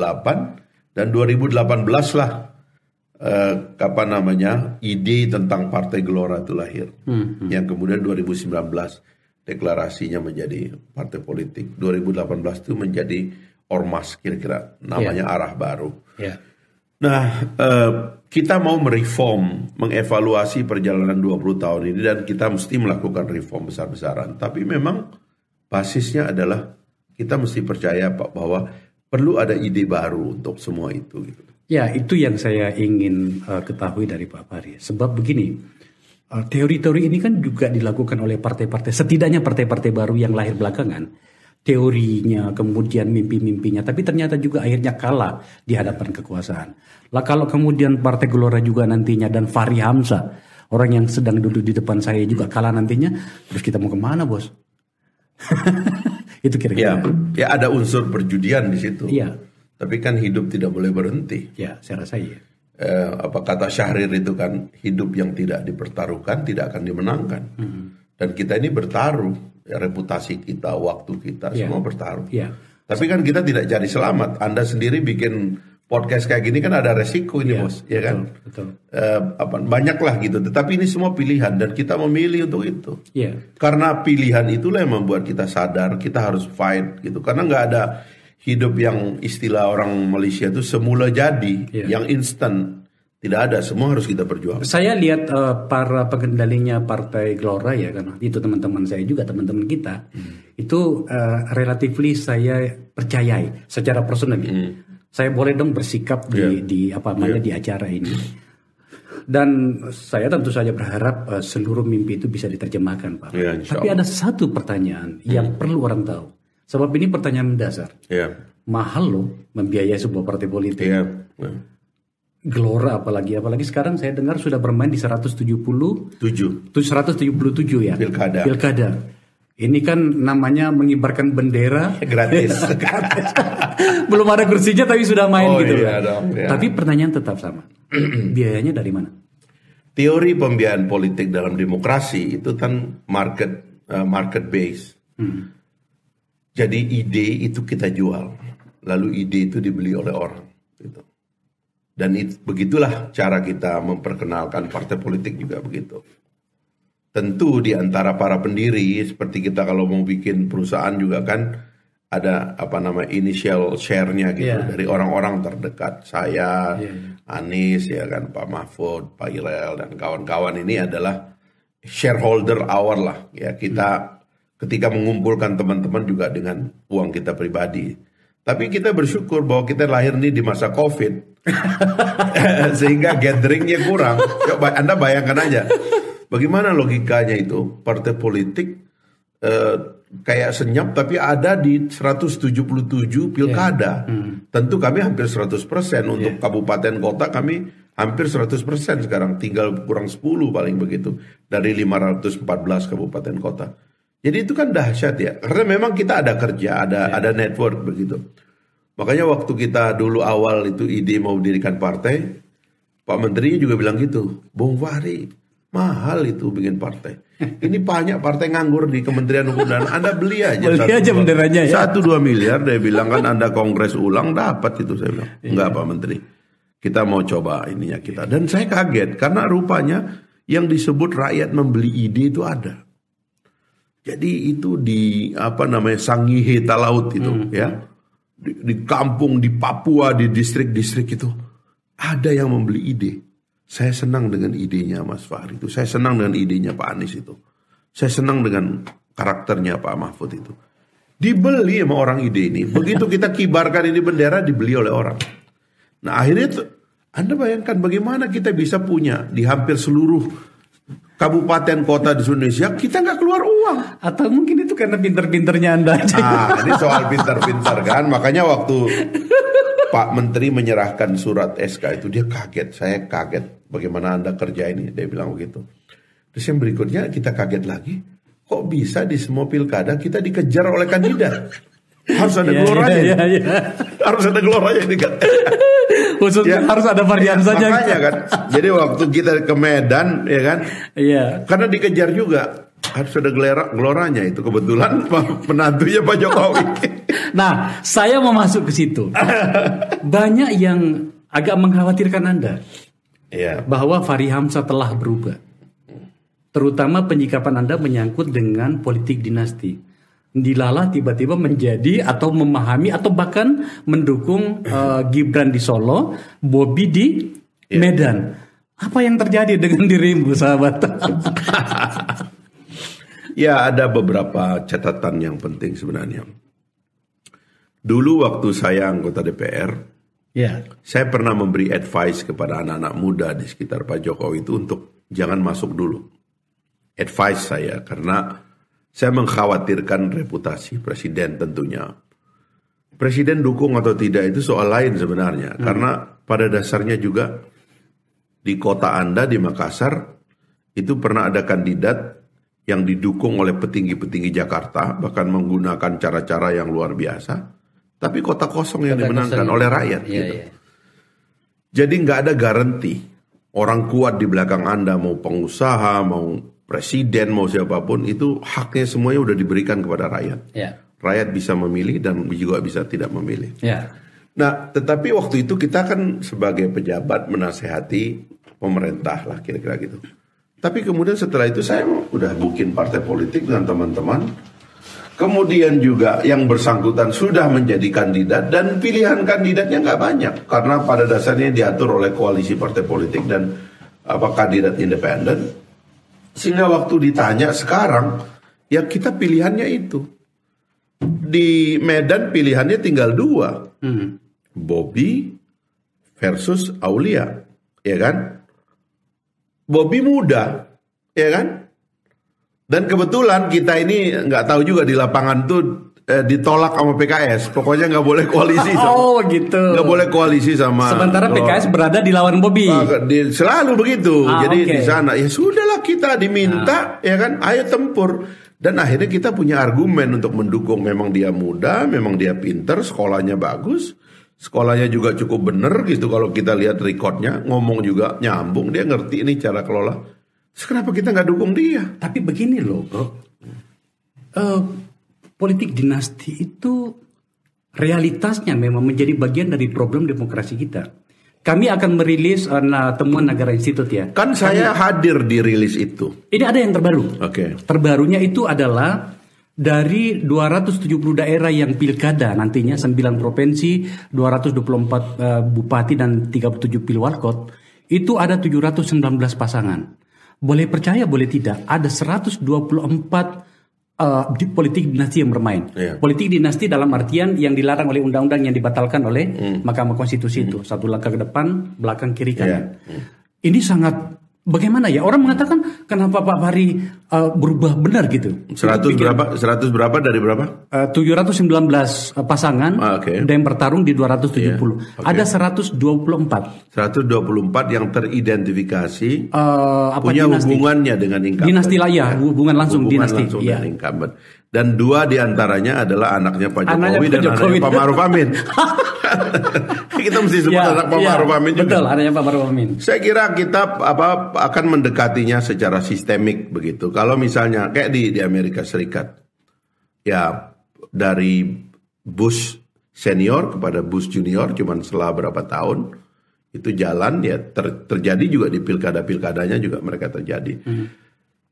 dan 2018 lah eh, apa namanya ide tentang Partai Gelora itu lahir. Hmm, hmm. Yang kemudian 2019 deklarasinya menjadi partai politik. 2018 itu menjadi ormas kira-kira namanya yeah. arah baru. Yeah. Nah, eh, kita mau mereform, mengevaluasi perjalanan 20 tahun ini dan kita mesti melakukan reform besar-besaran. Tapi memang basisnya adalah kita mesti percaya Pak bahwa perlu ada ide baru untuk semua itu gitu. Ya, itu yang saya ingin eh, ketahui dari Pak Fahri. Sebab begini, eh, teori-teori ini kan juga dilakukan oleh partai-partai, setidaknya partai-partai baru yang lahir belakangan teorinya, kemudian mimpi-mimpinya, tapi ternyata juga akhirnya kalah di hadapan kekuasaan. Lah kalau kemudian Partai Gelora juga nantinya dan Fahri Hamzah, orang yang sedang duduk di depan saya juga kalah nantinya, terus kita mau kemana bos? Itu kira-kira. Ya, ya ada unsur perjudian di situ. Iya. Tapi kan hidup tidak boleh berhenti. Ya, saya rasa iya. Eh, apa kata Syahrir itu kan hidup yang tidak dipertaruhkan tidak akan dimenangkan. Hmm. Dan kita ini bertaruh Ya, reputasi kita, waktu kita, yeah. semua bertaruh. Yeah. Tapi kan kita tidak jadi selamat. Anda sendiri bikin podcast kayak gini kan ada resiko ini yeah, bos, ya betul, kan? Betul. Eh, apa, banyaklah gitu. Tetapi ini semua pilihan dan kita memilih untuk itu. Yeah. Karena pilihan itulah yang membuat kita sadar kita harus fight gitu. Karena nggak ada hidup yang istilah orang Malaysia itu semula jadi, yeah. yang instan tidak ada, semua harus kita perjuangkan. Saya lihat uh, para pengendalinya Partai Gelora ya, karena itu teman-teman saya juga, teman-teman kita, hmm. itu uh, eh, relatifly saya percayai secara personal. Ya. Hmm. Saya boleh dong bersikap di, iya. di apa namanya yeah. di acara ini. Dan saya tentu saja berharap uh, seluruh mimpi itu bisa diterjemahkan, Pak. Yeah, Tapi ada satu pertanyaan hmm. yang perlu orang tahu. Sebab ini pertanyaan mendasar. Yeah. Mahal loh membiayai sebuah partai politik. Yeah. Yeah Gelora apalagi apalagi sekarang saya dengar sudah bermain di 170 7 177 ya pilkada pilkada ini kan namanya mengibarkan bendera gratis, belum ada kursinya tapi sudah main oh, gitu iya, ya. dong, ya. tapi pertanyaan tetap sama biayanya dari mana teori pembiayaan politik dalam demokrasi itu kan market uh, market base hmm. jadi ide itu kita jual lalu ide itu dibeli oleh orang gitu dan it, begitulah cara kita memperkenalkan partai politik juga begitu. Tentu di antara para pendiri seperti kita kalau mau bikin perusahaan juga kan ada apa nama initial share-nya gitu yeah. dari orang-orang terdekat saya, yeah. Anies ya kan Pak Mahfud, Pak Irel dan kawan-kawan ini adalah shareholder our lah ya kita hmm. ketika mengumpulkan teman-teman juga dengan uang kita pribadi. Tapi kita bersyukur bahwa kita lahir nih di masa Covid Sehingga gatheringnya kurang. Coba Anda bayangkan aja. Bagaimana logikanya itu? Partai politik eh, kayak senyap tapi ada di 177 pilkada. Yeah. Hmm. Tentu kami hampir 100% untuk yeah. kabupaten kota kami hampir 100% sekarang tinggal kurang 10 paling begitu dari 514 kabupaten kota. Jadi itu kan dahsyat ya. Karena memang kita ada kerja, ada yeah. ada network begitu. Makanya waktu kita dulu awal itu ide mau mendirikan partai, Pak Menteri juga bilang gitu, Bung Fahri, mahal itu bikin partai. Ini banyak partai nganggur di Kementerian Hukum dan Anda beli aja. beli satu, aja benderanya ya. Satu dua miliar dia bilang kan Anda kongres ulang dapat itu saya bilang. Iya. Enggak Pak Menteri. Kita mau coba ininya kita. Dan saya kaget karena rupanya yang disebut rakyat membeli ide itu ada. Jadi itu di apa namanya sangihe talaut itu hmm. ya di, di kampung di Papua di distrik-distrik itu ada yang membeli ide. Saya senang dengan idenya Mas Fahri itu. Saya senang dengan idenya Pak Anies itu. Saya senang dengan karakternya Pak Mahfud itu. Dibeli sama orang ide ini. Begitu kita kibarkan ini bendera dibeli oleh orang. Nah akhirnya itu, Anda bayangkan bagaimana kita bisa punya di hampir seluruh kabupaten kota di Indonesia kita nggak keluar uang atau mungkin itu karena pinter-pinternya anda ah, aja nah, ini soal pinter-pinter kan makanya waktu Pak Menteri menyerahkan surat SK itu dia kaget saya kaget bagaimana anda kerja ini dia bilang begitu terus yang berikutnya kita kaget lagi kok bisa di semua pilkada kita dikejar oleh kandidat harus ada iya, gelora yeah, yeah, yeah. harus ada ya ini kan khusus ya, harus ada varian ya, saja makanya gitu. kan jadi waktu kita ke Medan ya kan iya karena dikejar juga harus ada gelora, geloranya itu kebetulan penantunya Pak Jokowi nah saya mau masuk ke situ banyak yang agak mengkhawatirkan Anda ya. bahwa Fahri Hamzah telah berubah terutama penyikapan Anda menyangkut dengan politik dinasti Dilala tiba-tiba menjadi atau memahami atau bahkan mendukung uh, Gibran di Solo, Bobby di yeah. Medan. Apa yang terjadi dengan dirimu, sahabat? ya, ada beberapa catatan yang penting sebenarnya. Dulu waktu saya anggota DPR, yeah. saya pernah memberi advice kepada anak-anak muda di sekitar Pak Jokowi itu untuk jangan masuk dulu. Advice saya karena saya mengkhawatirkan reputasi presiden tentunya. Presiden dukung atau tidak itu soal lain sebenarnya. Hmm. Karena pada dasarnya juga di kota Anda di Makassar itu pernah ada kandidat yang didukung oleh petinggi-petinggi Jakarta bahkan menggunakan cara-cara yang luar biasa. Tapi kota kosong yang kota dimenangkan kosong. oleh rakyat Ya, gitu. ya. Jadi nggak ada garanti orang kuat di belakang Anda mau pengusaha, mau presiden mau siapapun itu haknya semuanya udah diberikan kepada rakyat. Yeah. Rakyat bisa memilih dan juga bisa tidak memilih. Yeah. Nah, tetapi waktu itu kita kan sebagai pejabat menasehati pemerintah lah kira-kira gitu. Tapi kemudian setelah itu saya udah bikin partai politik dengan teman-teman. Kemudian juga yang bersangkutan sudah menjadi kandidat dan pilihan kandidatnya nggak banyak karena pada dasarnya diatur oleh koalisi partai politik dan apa kandidat independen sehingga waktu ditanya sekarang, ya kita pilihannya itu. Di Medan pilihannya tinggal dua. Hmm. Bobby versus Aulia, ya kan? Bobby muda, ya kan? Dan kebetulan kita ini nggak tahu juga di lapangan tuh eh, ditolak sama PKS. Pokoknya nggak boleh koalisi. Oh, sama, oh gitu. Nggak boleh koalisi sama. Sementara PKS berada di lawan Bobi. Ah, di, selalu begitu. Ah, Jadi okay. di sana ya sudahlah kita diminta nah. ya kan, ayo tempur. Dan akhirnya kita punya argumen untuk mendukung. Memang dia muda, memang dia pinter, sekolahnya bagus, sekolahnya juga cukup bener gitu. Kalau kita lihat recordnya ngomong juga nyambung, dia ngerti ini cara kelola. Terus kenapa kita nggak dukung dia? Tapi begini loh, bro. Uh, politik dinasti itu realitasnya memang menjadi bagian dari problem demokrasi kita. Kami akan merilis uh, temuan Negara Institut ya. Kan saya hadir di rilis itu. Ini ada yang terbaru. Oke. Okay. Terbarunya itu adalah dari 270 daerah yang pilkada nantinya 9 provinsi, 224 uh, eh, bupati dan 37 pilwalkot itu ada 719 pasangan. Boleh percaya boleh tidak, ada 124 uh, di politik dinasti yang bermain. Yeah. Politik dinasti dalam artian yang dilarang oleh undang-undang yang dibatalkan oleh mm. Mahkamah Konstitusi mm. itu hmm. satu langkah ke depan, belakang kiri kanan. Yeah. Mm. Ini sangat Bagaimana ya orang mengatakan kenapa Pak Fahri uh, berubah benar gitu? 100 berapa? 100 berapa dari berapa? Eh, uh, 719 belas eh, pasangan ah, okay. dan bertarung di 270. Yeah. Okay. Ada 124. 124 yang teridentifikasi uh, apa punya dinasti? hubungannya dengan incumbent. Dinasti lah ya, iya. hubungan langsung hubungan dinasti. Langsung ya. dengan incumbent dan dua diantaranya adalah anaknya Pak Jokowi anaknya dan Jokowi. anaknya Pak Maruf Amin. kita mesti sebut ya, anak Pak ya, Maruf Amin juga. Betul, anaknya Pak Maruf Amin. Saya kira kita apa akan mendekatinya secara sistemik begitu. Kalau misalnya kayak di di Amerika Serikat, ya dari Bush senior kepada Bush junior, cuman setelah berapa tahun itu jalan ya ter, terjadi juga di pilkada pilkadanya juga mereka terjadi. Hmm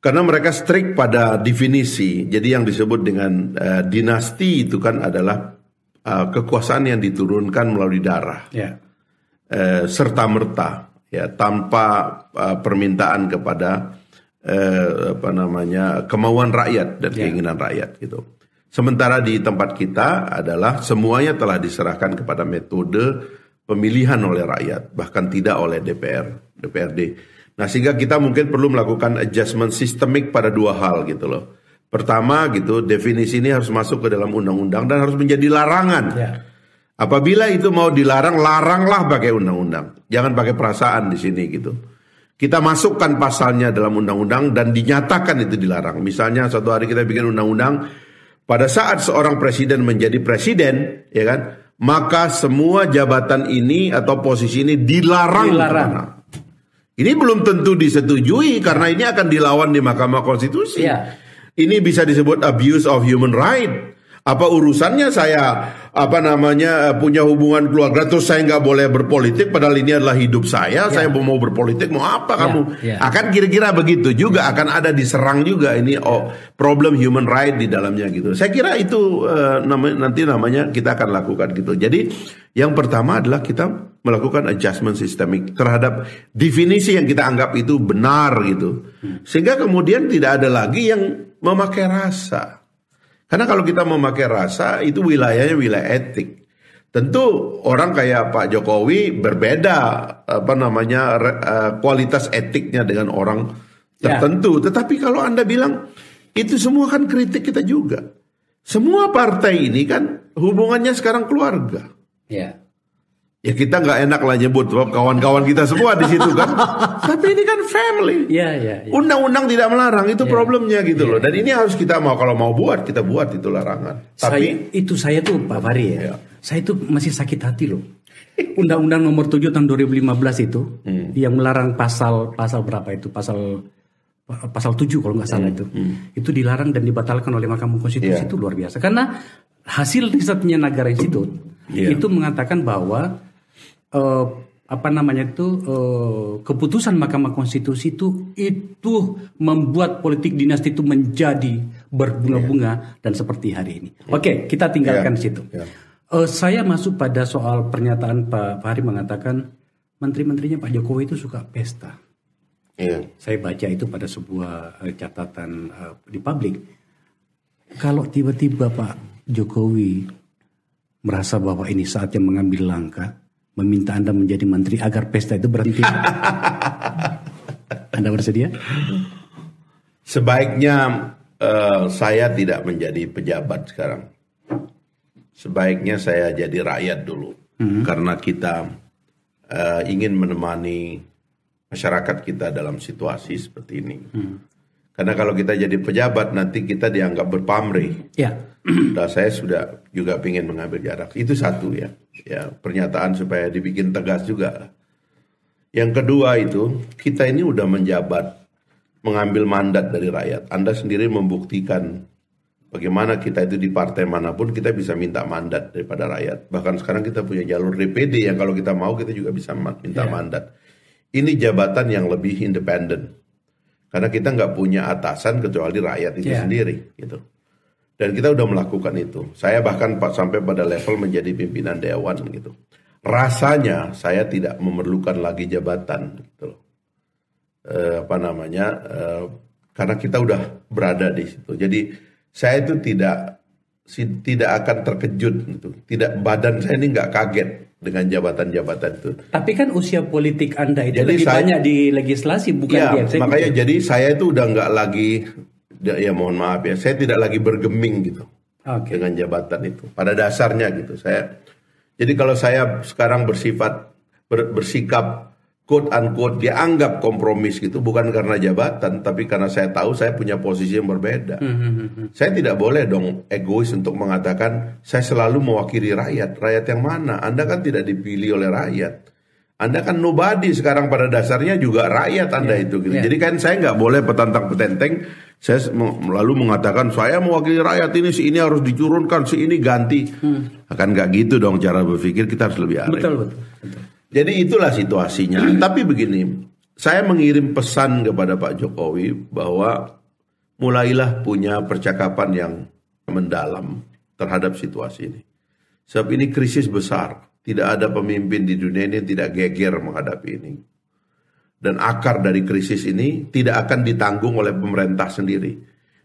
karena mereka strik pada definisi, jadi yang disebut dengan uh, dinasti itu kan adalah uh, kekuasaan yang diturunkan melalui darah, yeah. Ya. uh, serta merta, ya tanpa uh, permintaan kepada uh, apa namanya kemauan rakyat dan yeah. keinginan rakyat gitu. Sementara di tempat kita adalah semuanya telah diserahkan kepada metode pemilihan oleh rakyat, bahkan tidak oleh DPR, DPRD. Nah sehingga kita mungkin perlu melakukan adjustment sistemik pada dua hal gitu loh. Pertama gitu definisi ini harus masuk ke dalam undang-undang dan harus menjadi larangan. Ya. Apabila itu mau dilarang, laranglah pakai undang-undang. Jangan pakai perasaan di sini gitu. Kita masukkan pasalnya dalam undang-undang dan dinyatakan itu dilarang. Misalnya satu hari kita bikin undang-undang pada saat seorang presiden menjadi presiden, ya kan? Maka semua jabatan ini atau posisi ini dilarang. Dilarang. Ini belum tentu disetujui karena ini akan dilawan di Mahkamah Konstitusi. Yeah. Ini bisa disebut abuse of human right. Apa urusannya saya apa namanya eh, punya hubungan keluarga terus saya nggak boleh berpolitik padahal ini adalah hidup saya, yeah. saya mau berpolitik mau apa yeah. kamu? Yeah. Ya. Akan kira-kira begitu juga yeah. akan ada diserang juga ini oh, ya. problem human right di dalamnya gitu. Saya kira itu uh, eh, namanya, nanti namanya kita akan lakukan gitu. Jadi yang pertama adalah kita melakukan adjustment sistemik terhadap definisi yang kita anggap itu benar gitu. Hmm. Sehingga kemudian tidak ada lagi yang memakai rasa. Karena kalau kita memakai rasa itu wilayahnya wilayah etik. Tentu orang kayak Pak Jokowi berbeda apa namanya eh, kualitas etiknya dengan orang ya. tertentu. Ya. Tetapi kalau Anda bilang itu semua kan kritik kita juga. Semua partai ini kan hubungannya sekarang keluarga. Ya ya kita nggak enak lah nyebut kawan-kawan kita semua di situ kan. Tapi ini kan family. Iya iya. Ya. Undang-undang tidak melarang itu ya. problemnya gitu ya. loh. Dan ini harus kita mau kalau mau buat kita buat itu larangan. Tapi saya, itu saya tuh Pak Fari ya. ya. Saya itu masih sakit hati loh. Undang-undang nomor 7 tahun 2015 itu hmm. yang melarang pasal pasal berapa itu? Pasal pasal 7 kalau nggak salah hmm. itu. Hmm. Itu dilarang dan dibatalkan oleh Mahkamah Konstitusi yeah. itu luar biasa karena hasil risetnya Nagara Institute yeah. itu mengatakan bahwa eh, apa namanya itu eh, keputusan Mahkamah Konstitusi itu itu membuat politik dinasti itu menjadi berbunga-bunga yeah. dan seperti hari ini. Yeah. Oke, okay, kita tinggalkan yeah. situ. Yeah. Iya. Uh, saya masuk pada soal pernyataan Pak Fahri mengatakan menteri-menterinya Pak Jokowi itu suka pesta. Yeah. Saya baca itu pada sebuah eh, catatan uh, di publik. Kalau tiba-tiba Pak Jokowi merasa bahwa ini saatnya mengambil langkah, meminta Anda menjadi menteri agar pesta itu berhenti. anda bersedia? Sebaiknya uh, saya tidak menjadi pejabat sekarang. Sebaiknya saya jadi rakyat dulu, hmm. karena kita uh, ingin menemani masyarakat kita dalam situasi seperti ini. Hmm. Karena kalau kita jadi pejabat nanti kita dianggap berpamrih. Ya. Yeah. saya sudah juga ingin mengambil jarak. Itu satu ya, ya pernyataan supaya dibikin tegas juga. Yang kedua itu kita ini udah menjabat, mengambil mandat dari rakyat. Anda sendiri membuktikan bagaimana kita itu di partai manapun kita bisa minta mandat daripada rakyat. Bahkan sekarang kita punya jalur DPD yang kalau kita mau kita juga bisa minta yeah. mandat. Ini jabatan yang lebih independen karena kita nggak punya atasan kecuali rakyat itu yeah. sendiri gitu dan kita udah melakukan itu. Saya bahkan sampai pada level menjadi pimpinan dewan gitu. Rasanya saya tidak memerlukan lagi jabatan gitu E, apa namanya? E, karena kita udah berada di situ. Jadi saya itu tidak tidak akan terkejut gitu. Tidak badan saya ini nggak kaget dengan jabatan-jabatan itu. Tapi kan usia politik Anda itu jadi lebih saya, banyak di legislasi bukan ya, di MC. Makanya jadi saya itu udah nggak lagi Ya, ya mohon maaf ya, saya tidak lagi bergeming gitu okay. dengan jabatan itu. Pada dasarnya gitu saya. Jadi kalau saya sekarang bersifat ber, bersikap quote unquote dia anggap kompromis gitu bukan karena jabatan tapi karena saya tahu saya punya posisi yang berbeda. Mm -hmm. Saya tidak boleh dong egois untuk mengatakan saya selalu mewakili rakyat. Rakyat yang mana? Anda kan tidak dipilih oleh rakyat. Anda kan nobody sekarang pada dasarnya juga rakyat Anda yeah. itu gitu. Yeah. Jadi kan saya nggak boleh petantang petenteng saya lalu mengatakan saya mewakili rakyat ini si ini harus dicurunkan si ini ganti. Hmm. Akan nggak gitu dong cara berpikir kita harus lebih arif. Betul, betul, Jadi itulah situasinya. Tapi begini, saya mengirim pesan kepada Pak Jokowi bahwa mulailah punya percakapan yang mendalam terhadap situasi ini. Sebab ini krisis besar. Tidak ada pemimpin di dunia ini yang tidak geger menghadapi ini dan akar dari krisis ini tidak akan ditanggung oleh pemerintah sendiri.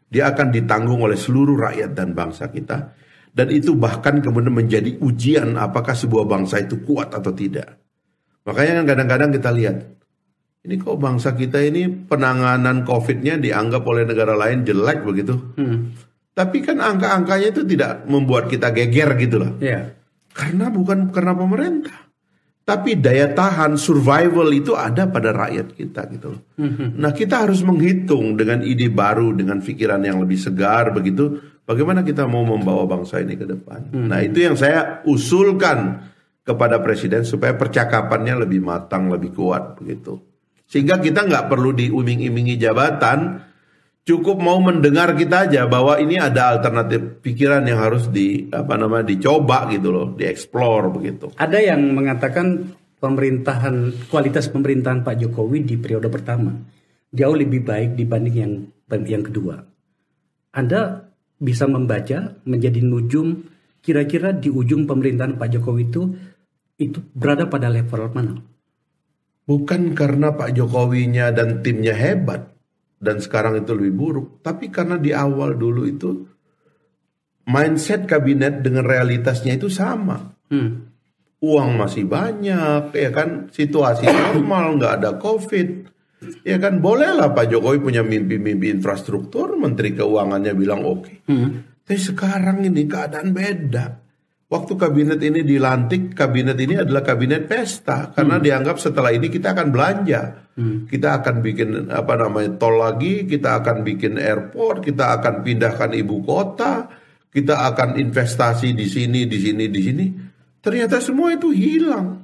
Dia akan ditanggung oleh seluruh rakyat dan bangsa kita. Dan itu bahkan kemudian menjadi ujian apakah sebuah bangsa itu kuat atau tidak. Makanya kan kadang-kadang kita lihat, ini kok bangsa kita ini penanganan COVID-nya dianggap oleh negara lain jelek begitu. Hmm. Tapi kan angka-angkanya itu tidak membuat kita geger gitu loh. Yeah. Karena bukan karena pemerintah. Tapi daya tahan survival itu ada pada rakyat kita gitu loh. Nah kita harus menghitung dengan ide baru, dengan pikiran yang lebih segar begitu. Bagaimana kita mau membawa bangsa ini ke depan? Nah itu yang saya usulkan kepada presiden supaya percakapannya lebih matang, lebih kuat begitu. Sehingga kita nggak perlu diuming imingi jabatan, cukup mau mendengar kita aja bahwa ini ada alternatif pikiran yang harus di apa namanya dicoba gitu loh, dieksplor begitu. Ada yang mengatakan pemerintahan kualitas pemerintahan Pak Jokowi di periode pertama jauh lebih baik dibanding yang yang kedua. Anda bisa membaca menjadi nujum kira-kira di ujung pemerintahan Pak Jokowi itu itu berada pada level mana? Bukan karena Pak Jokowinya dan timnya hebat, dan sekarang itu lebih buruk. Tapi karena di awal dulu itu mindset kabinet dengan realitasnya itu sama. Hmm. Uang masih banyak, ya kan? Situasi normal, nggak ada COVID. Ya kan bolehlah Pak Jokowi punya mimpi-mimpi infrastruktur, Menteri Keuangannya bilang oke. Okay. Hmm. Tapi sekarang ini keadaan beda. Waktu kabinet ini dilantik, kabinet ini adalah kabinet pesta karena hmm. dianggap setelah ini kita akan belanja, hmm. kita akan bikin apa namanya tol lagi, kita akan bikin airport, kita akan pindahkan ibu kota, kita akan investasi di sini, di sini, di sini. Ternyata semua itu hilang.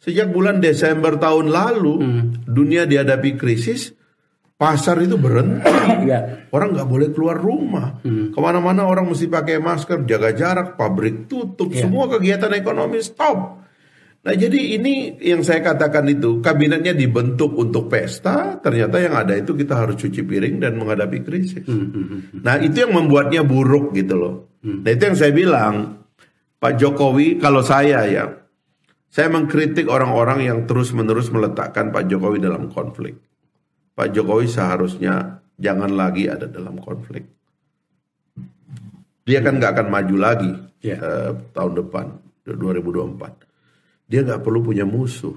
Sejak bulan Desember tahun lalu, hmm. dunia dihadapi krisis, Pasar itu berhenti, ya. orang nggak boleh keluar rumah. Hmm. Kemana-mana orang mesti pakai masker, jaga jarak, pabrik tutup, ya. semua kegiatan ekonomi stop. Nah jadi ini yang saya katakan itu kabinetnya dibentuk untuk pesta, ternyata yang ada itu kita harus cuci piring dan menghadapi krisis. Hmm, hmm, hmm, hmm, Nah itu yang membuatnya buruk gitu loh. Hmm. Nah itu yang saya bilang Pak Jokowi kalau saya ya, saya mengkritik orang-orang yang terus-menerus meletakkan Pak Jokowi dalam konflik. Pak Jokowi seharusnya jangan lagi ada dalam konflik. Dia kan nggak akan maju lagi yeah. Iya. uh, tahun depan 2024. Dia nggak perlu punya musuh.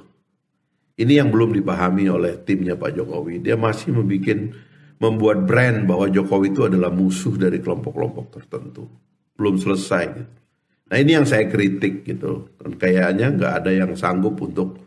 Ini yang belum dipahami oleh timnya Pak Jokowi. Dia masih membuat membuat brand bahwa Jokowi itu adalah musuh dari kelompok-kelompok tertentu. Belum selesai. Gitu. Nah ini yang saya kritik gitu. Kayaknya nggak ada yang sanggup untuk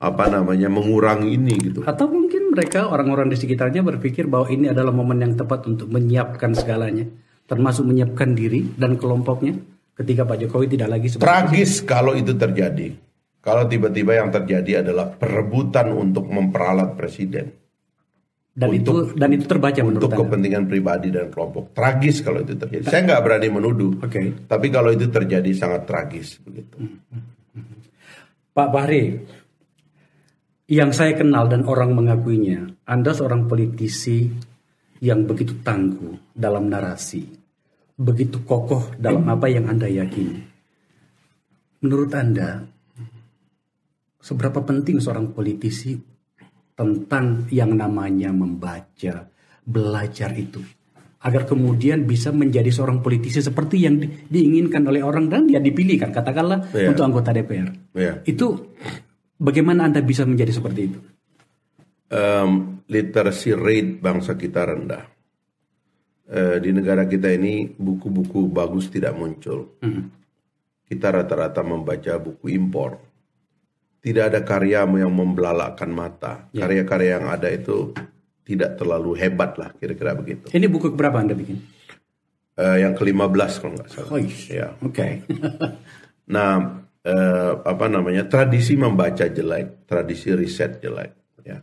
apa namanya mengurangi ini gitu. Atau mungkin mereka orang-orang di sekitarnya berpikir bahwa ini adalah momen yang tepat untuk menyiapkan segalanya, termasuk menyiapkan diri dan kelompoknya ketika Pak Jokowi tidak lagi Tragis kalau itu terjadi. Kalau tiba-tiba yang terjadi adalah perebutan untuk memperalat presiden. Dan untuk, itu dan itu terbaca menurut untuk anda. kepentingan pribadi dan kelompok. Tragis kalau itu terjadi. Saya nggak berani menuduh. Oke. Okay. Tapi kalau itu terjadi sangat tragis begitu. Hmm, hmm, hmm, Pak Bahri, yang saya kenal dan orang mengakuinya, Anda seorang politisi yang begitu tangguh dalam narasi, begitu kokoh dalam apa yang Anda yakini. Menurut Anda, seberapa penting seorang politisi tentang yang namanya membaca, belajar itu? agar kemudian bisa menjadi seorang politisi seperti yang diinginkan oleh orang dan dia dipilihkan, katakanlah yeah. untuk anggota DPR yeah. itu Bagaimana Anda bisa menjadi seperti itu? Um, literacy rate bangsa kita rendah. Uh, di negara kita ini buku-buku bagus tidak muncul. Hmm. Kita rata-rata membaca buku impor. Tidak ada karya yang membelalakan mata. karya Karya-karya yang ada itu tidak terlalu hebat lah kira-kira begitu. Ini buku berapa Anda bikin? Uh, yang ke-15 kalau nggak salah. Oh, ya. Oke. Okay. nah, eh, apa namanya tradisi membaca jelek, tradisi riset jelek. Ya.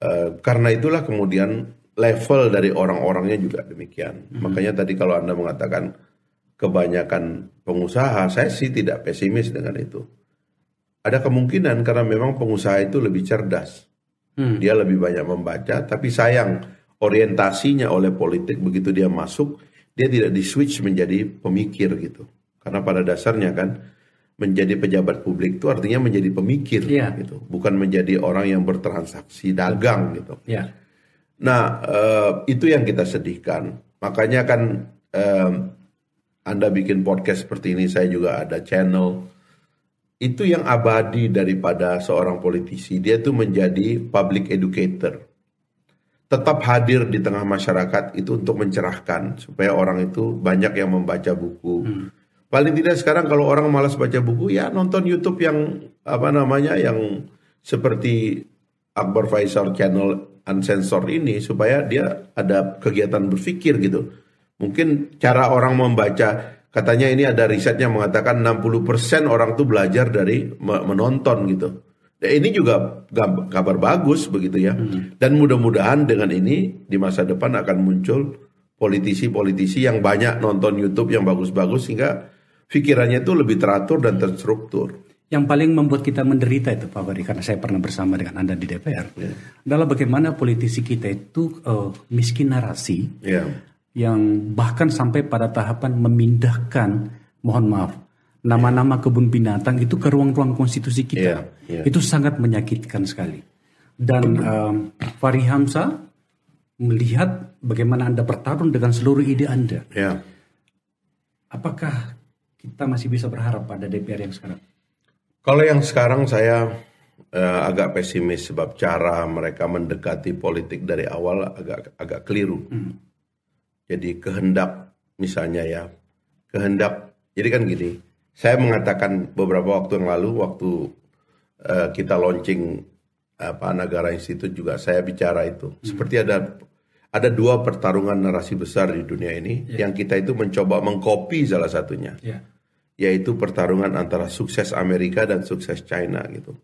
Eh, karena itulah kemudian level dari orang-orangnya juga demikian. Mm-hmm. Makanya tadi kalau anda mengatakan kebanyakan pengusaha, saya sih tidak pesimis dengan itu. Ada kemungkinan karena memang pengusaha itu lebih cerdas, hmm. dia lebih banyak membaca, tapi sayang orientasinya oleh politik begitu dia masuk, dia tidak di switch menjadi pemikir gitu. Karena pada dasarnya kan menjadi pejabat publik itu artinya menjadi pemikir yeah. gitu, bukan menjadi orang yang bertransaksi dagang gitu. Yeah. Nah, eh, itu yang kita sedihkan. Makanya kan eh, Anda bikin podcast seperti ini, saya juga ada channel. Itu yang abadi daripada seorang politisi. Dia tuh menjadi public educator. Tetap hadir di tengah masyarakat itu untuk mencerahkan supaya orang itu banyak yang membaca buku. Hmm Paling tidak sekarang kalau orang malas baca buku ya nonton YouTube yang apa namanya yang seperti Akbar Faisal channel uncensored ini supaya dia ada kegiatan berpikir gitu. Mungkin cara orang membaca katanya ini ada risetnya mengatakan 60% orang tuh belajar dari menonton gitu. Dan ini juga kabar bagus begitu ya. Hmm. Dan mudah-mudahan dengan ini di masa depan akan muncul politisi-politisi yang banyak nonton YouTube yang bagus-bagus sehingga pikirannya itu lebih teratur dan terstruktur. Yang paling membuat kita menderita itu Pak Bari, karena saya pernah bersama dengan Anda di DPR, yeah. adalah bagaimana politisi kita itu uh, miskin narasi, yeah. yang bahkan sampai pada tahapan memindahkan, mohon maaf, nama-nama kebun binatang itu ke ruang-ruang konstitusi kita. Yeah. Yeah. Itu sangat menyakitkan sekali. Dan uh, Fahri Hamzah melihat bagaimana Anda bertarung dengan seluruh ide Anda. Yeah. Apakah kita masih bisa berharap pada DPR yang sekarang? Kalau yang sekarang saya uh, agak pesimis sebab cara mereka mendekati politik dari awal agak agak keliru. Hmm. Jadi kehendak misalnya ya kehendak. Jadi kan gini, saya mengatakan beberapa waktu yang lalu waktu uh, kita launching apa negara institut juga saya bicara itu. Hmm. Seperti ada ada dua pertarungan narasi besar di dunia ini yeah. yang kita itu mencoba mengkopi salah satunya. Yeah yaitu pertarungan antara sukses Amerika dan sukses China gitu.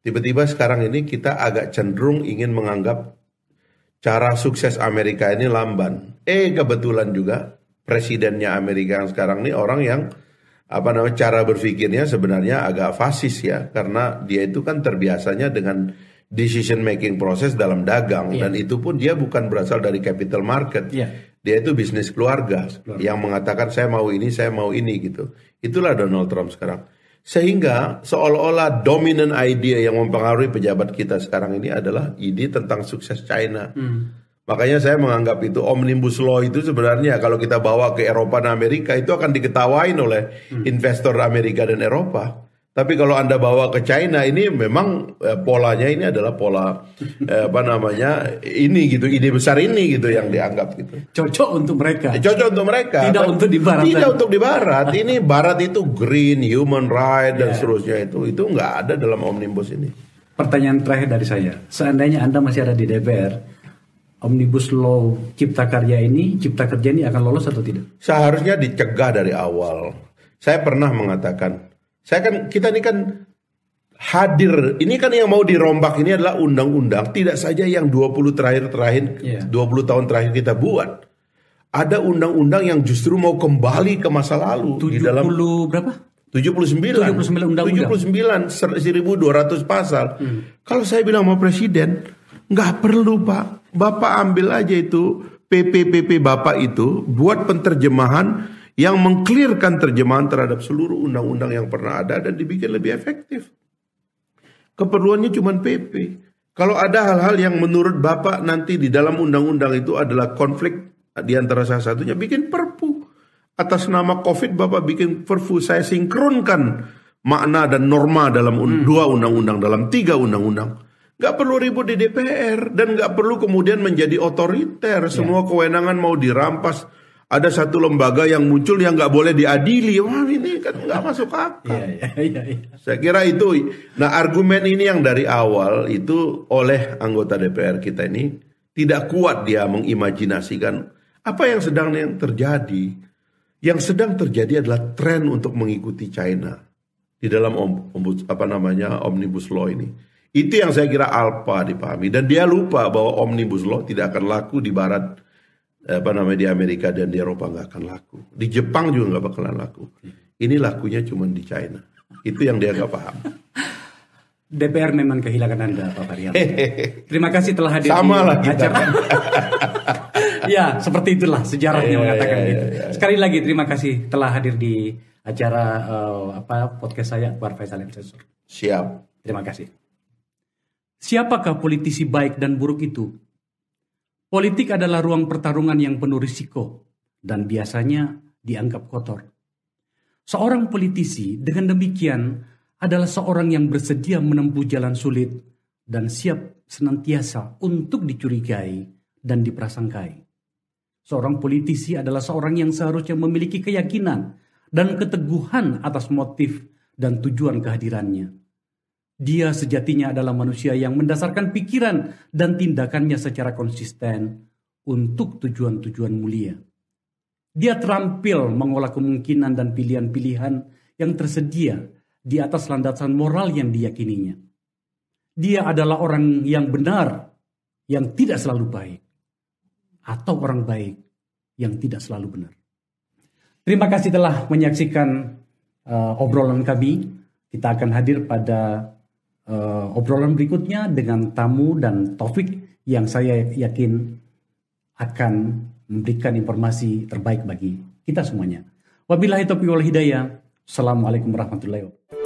Tiba-tiba sekarang ini kita agak cenderung ingin menganggap cara sukses Amerika ini lamban. Eh kebetulan juga presidennya Amerika yang sekarang ini orang yang apa namanya cara berpikirnya sebenarnya agak fasis ya karena dia itu kan terbiasanya dengan decision making proses dalam dagang yeah. dan itu pun dia bukan berasal dari capital market. Yeah. Dia itu bisnis keluarga, keluarga yang mengatakan saya mau ini, saya mau ini gitu. Itulah Donald Trump sekarang. Sehingga seolah-olah dominan idea yang mempengaruhi pejabat kita sekarang ini adalah ide tentang sukses China. Hmm. Makanya saya menganggap itu omnibus law itu sebenarnya kalau kita bawa ke Eropa dan Amerika itu akan diketawain oleh hmm. investor Amerika dan Eropa. Tapi kalau Anda bawa ke China ini memang eh, polanya ini adalah pola eh, apa namanya ini gitu ide besar ini gitu yang dianggap gitu. Cocok untuk mereka. Eh, cocok untuk mereka. Tidak apa? untuk di barat. Tidak kan? untuk di barat. Ini barat itu green, human right dan yeah. seterusnya itu itu nggak ada dalam omnibus ini. Pertanyaan terakhir dari saya. Seandainya Anda masih ada di DPR, Omnibus Law Cipta Karya ini, Cipta Kerja ini akan lolos atau tidak? Seharusnya dicegah dari awal. Saya pernah mengatakan saya kan kita ini kan hadir. Ini kan yang mau dirombak ini adalah undang-undang, tidak saja yang 20 terakhir-terakhir yeah. 20 tahun terakhir kita buat. Ada undang-undang yang justru mau kembali ke masa lalu 70 di dalam berapa? 79 79 undang-undang 79 1200 pasal. Hmm. Kalau saya bilang sama presiden, nggak perlu Pak. Bapak ambil aja itu PPPP Bapak itu buat penterjemahan yang mengklirkan terjemahan terhadap seluruh undang-undang yang pernah ada dan dibikin lebih efektif. Keperluannya cuma PP. Kalau ada hal-hal yang menurut Bapak nanti di dalam undang-undang itu adalah konflik nah, di antara salah satunya, bikin perpu. Atas nama COVID Bapak bikin perpu, saya sinkronkan makna dan norma dalam hmm. dua undang-undang, dalam tiga undang-undang. Gak perlu ribut di DPR dan gak perlu kemudian menjadi otoriter. Iya. Semua yeah. kewenangan mau dirampas ada satu lembaga yang muncul yang nggak boleh diadili. Wah ini kan nggak masuk akal. yeah, yeah, yeah. Iya. Saya kira itu. Nah argumen ini yang dari awal itu oleh anggota DPR kita ini tidak kuat dia mengimajinasikan apa yang sedang yang terjadi. Yang sedang terjadi adalah tren untuk mengikuti China di dalam om, om, apa namanya omnibus law ini. Itu yang saya kira alpa dipahami dan dia lupa bahwa omnibus law tidak akan laku di barat apa namanya di Amerika dan di Eropa nggak akan laku. Di Jepang juga nggak bakalan laku. Ini lakunya cuma di China. Itu yang dia nggak paham. DPR memang kehilangan Anda, Pak Faryam. Terima kasih telah hadir Sama di lah kita. ya, seperti itulah sejarahnya ya, mengatakan ya, gitu. ya, ya. Sekali lagi terima kasih telah hadir di acara uh, apa podcast saya Akbar Faisal Siap. Terima kasih. Siapakah politisi baik dan buruk itu? Politik adalah ruang pertarungan yang penuh risiko dan biasanya dianggap kotor. Seorang politisi dengan demikian adalah seorang yang bersedia menempuh jalan sulit dan siap senantiasa untuk dicurigai dan diprasangkai. Seorang politisi adalah seorang yang seharusnya memiliki keyakinan dan keteguhan atas motif dan tujuan kehadirannya. Dia sejatinya adalah manusia yang mendasarkan pikiran dan tindakannya secara konsisten untuk tujuan-tujuan mulia. Dia terampil mengolah kemungkinan dan pilihan-pilihan yang tersedia di atas landasan moral yang diyakininya. Dia adalah orang yang benar yang tidak selalu baik atau orang baik yang tidak selalu benar. Terima kasih telah menyaksikan uh, obrolan kami. Kita akan hadir pada uh, obrolan berikutnya dengan tamu dan topik yang saya yakin akan memberikan informasi terbaik bagi kita semuanya. Wabillahi taufiq wal hidayah. Assalamualaikum warahmatullahi wabarakatuh.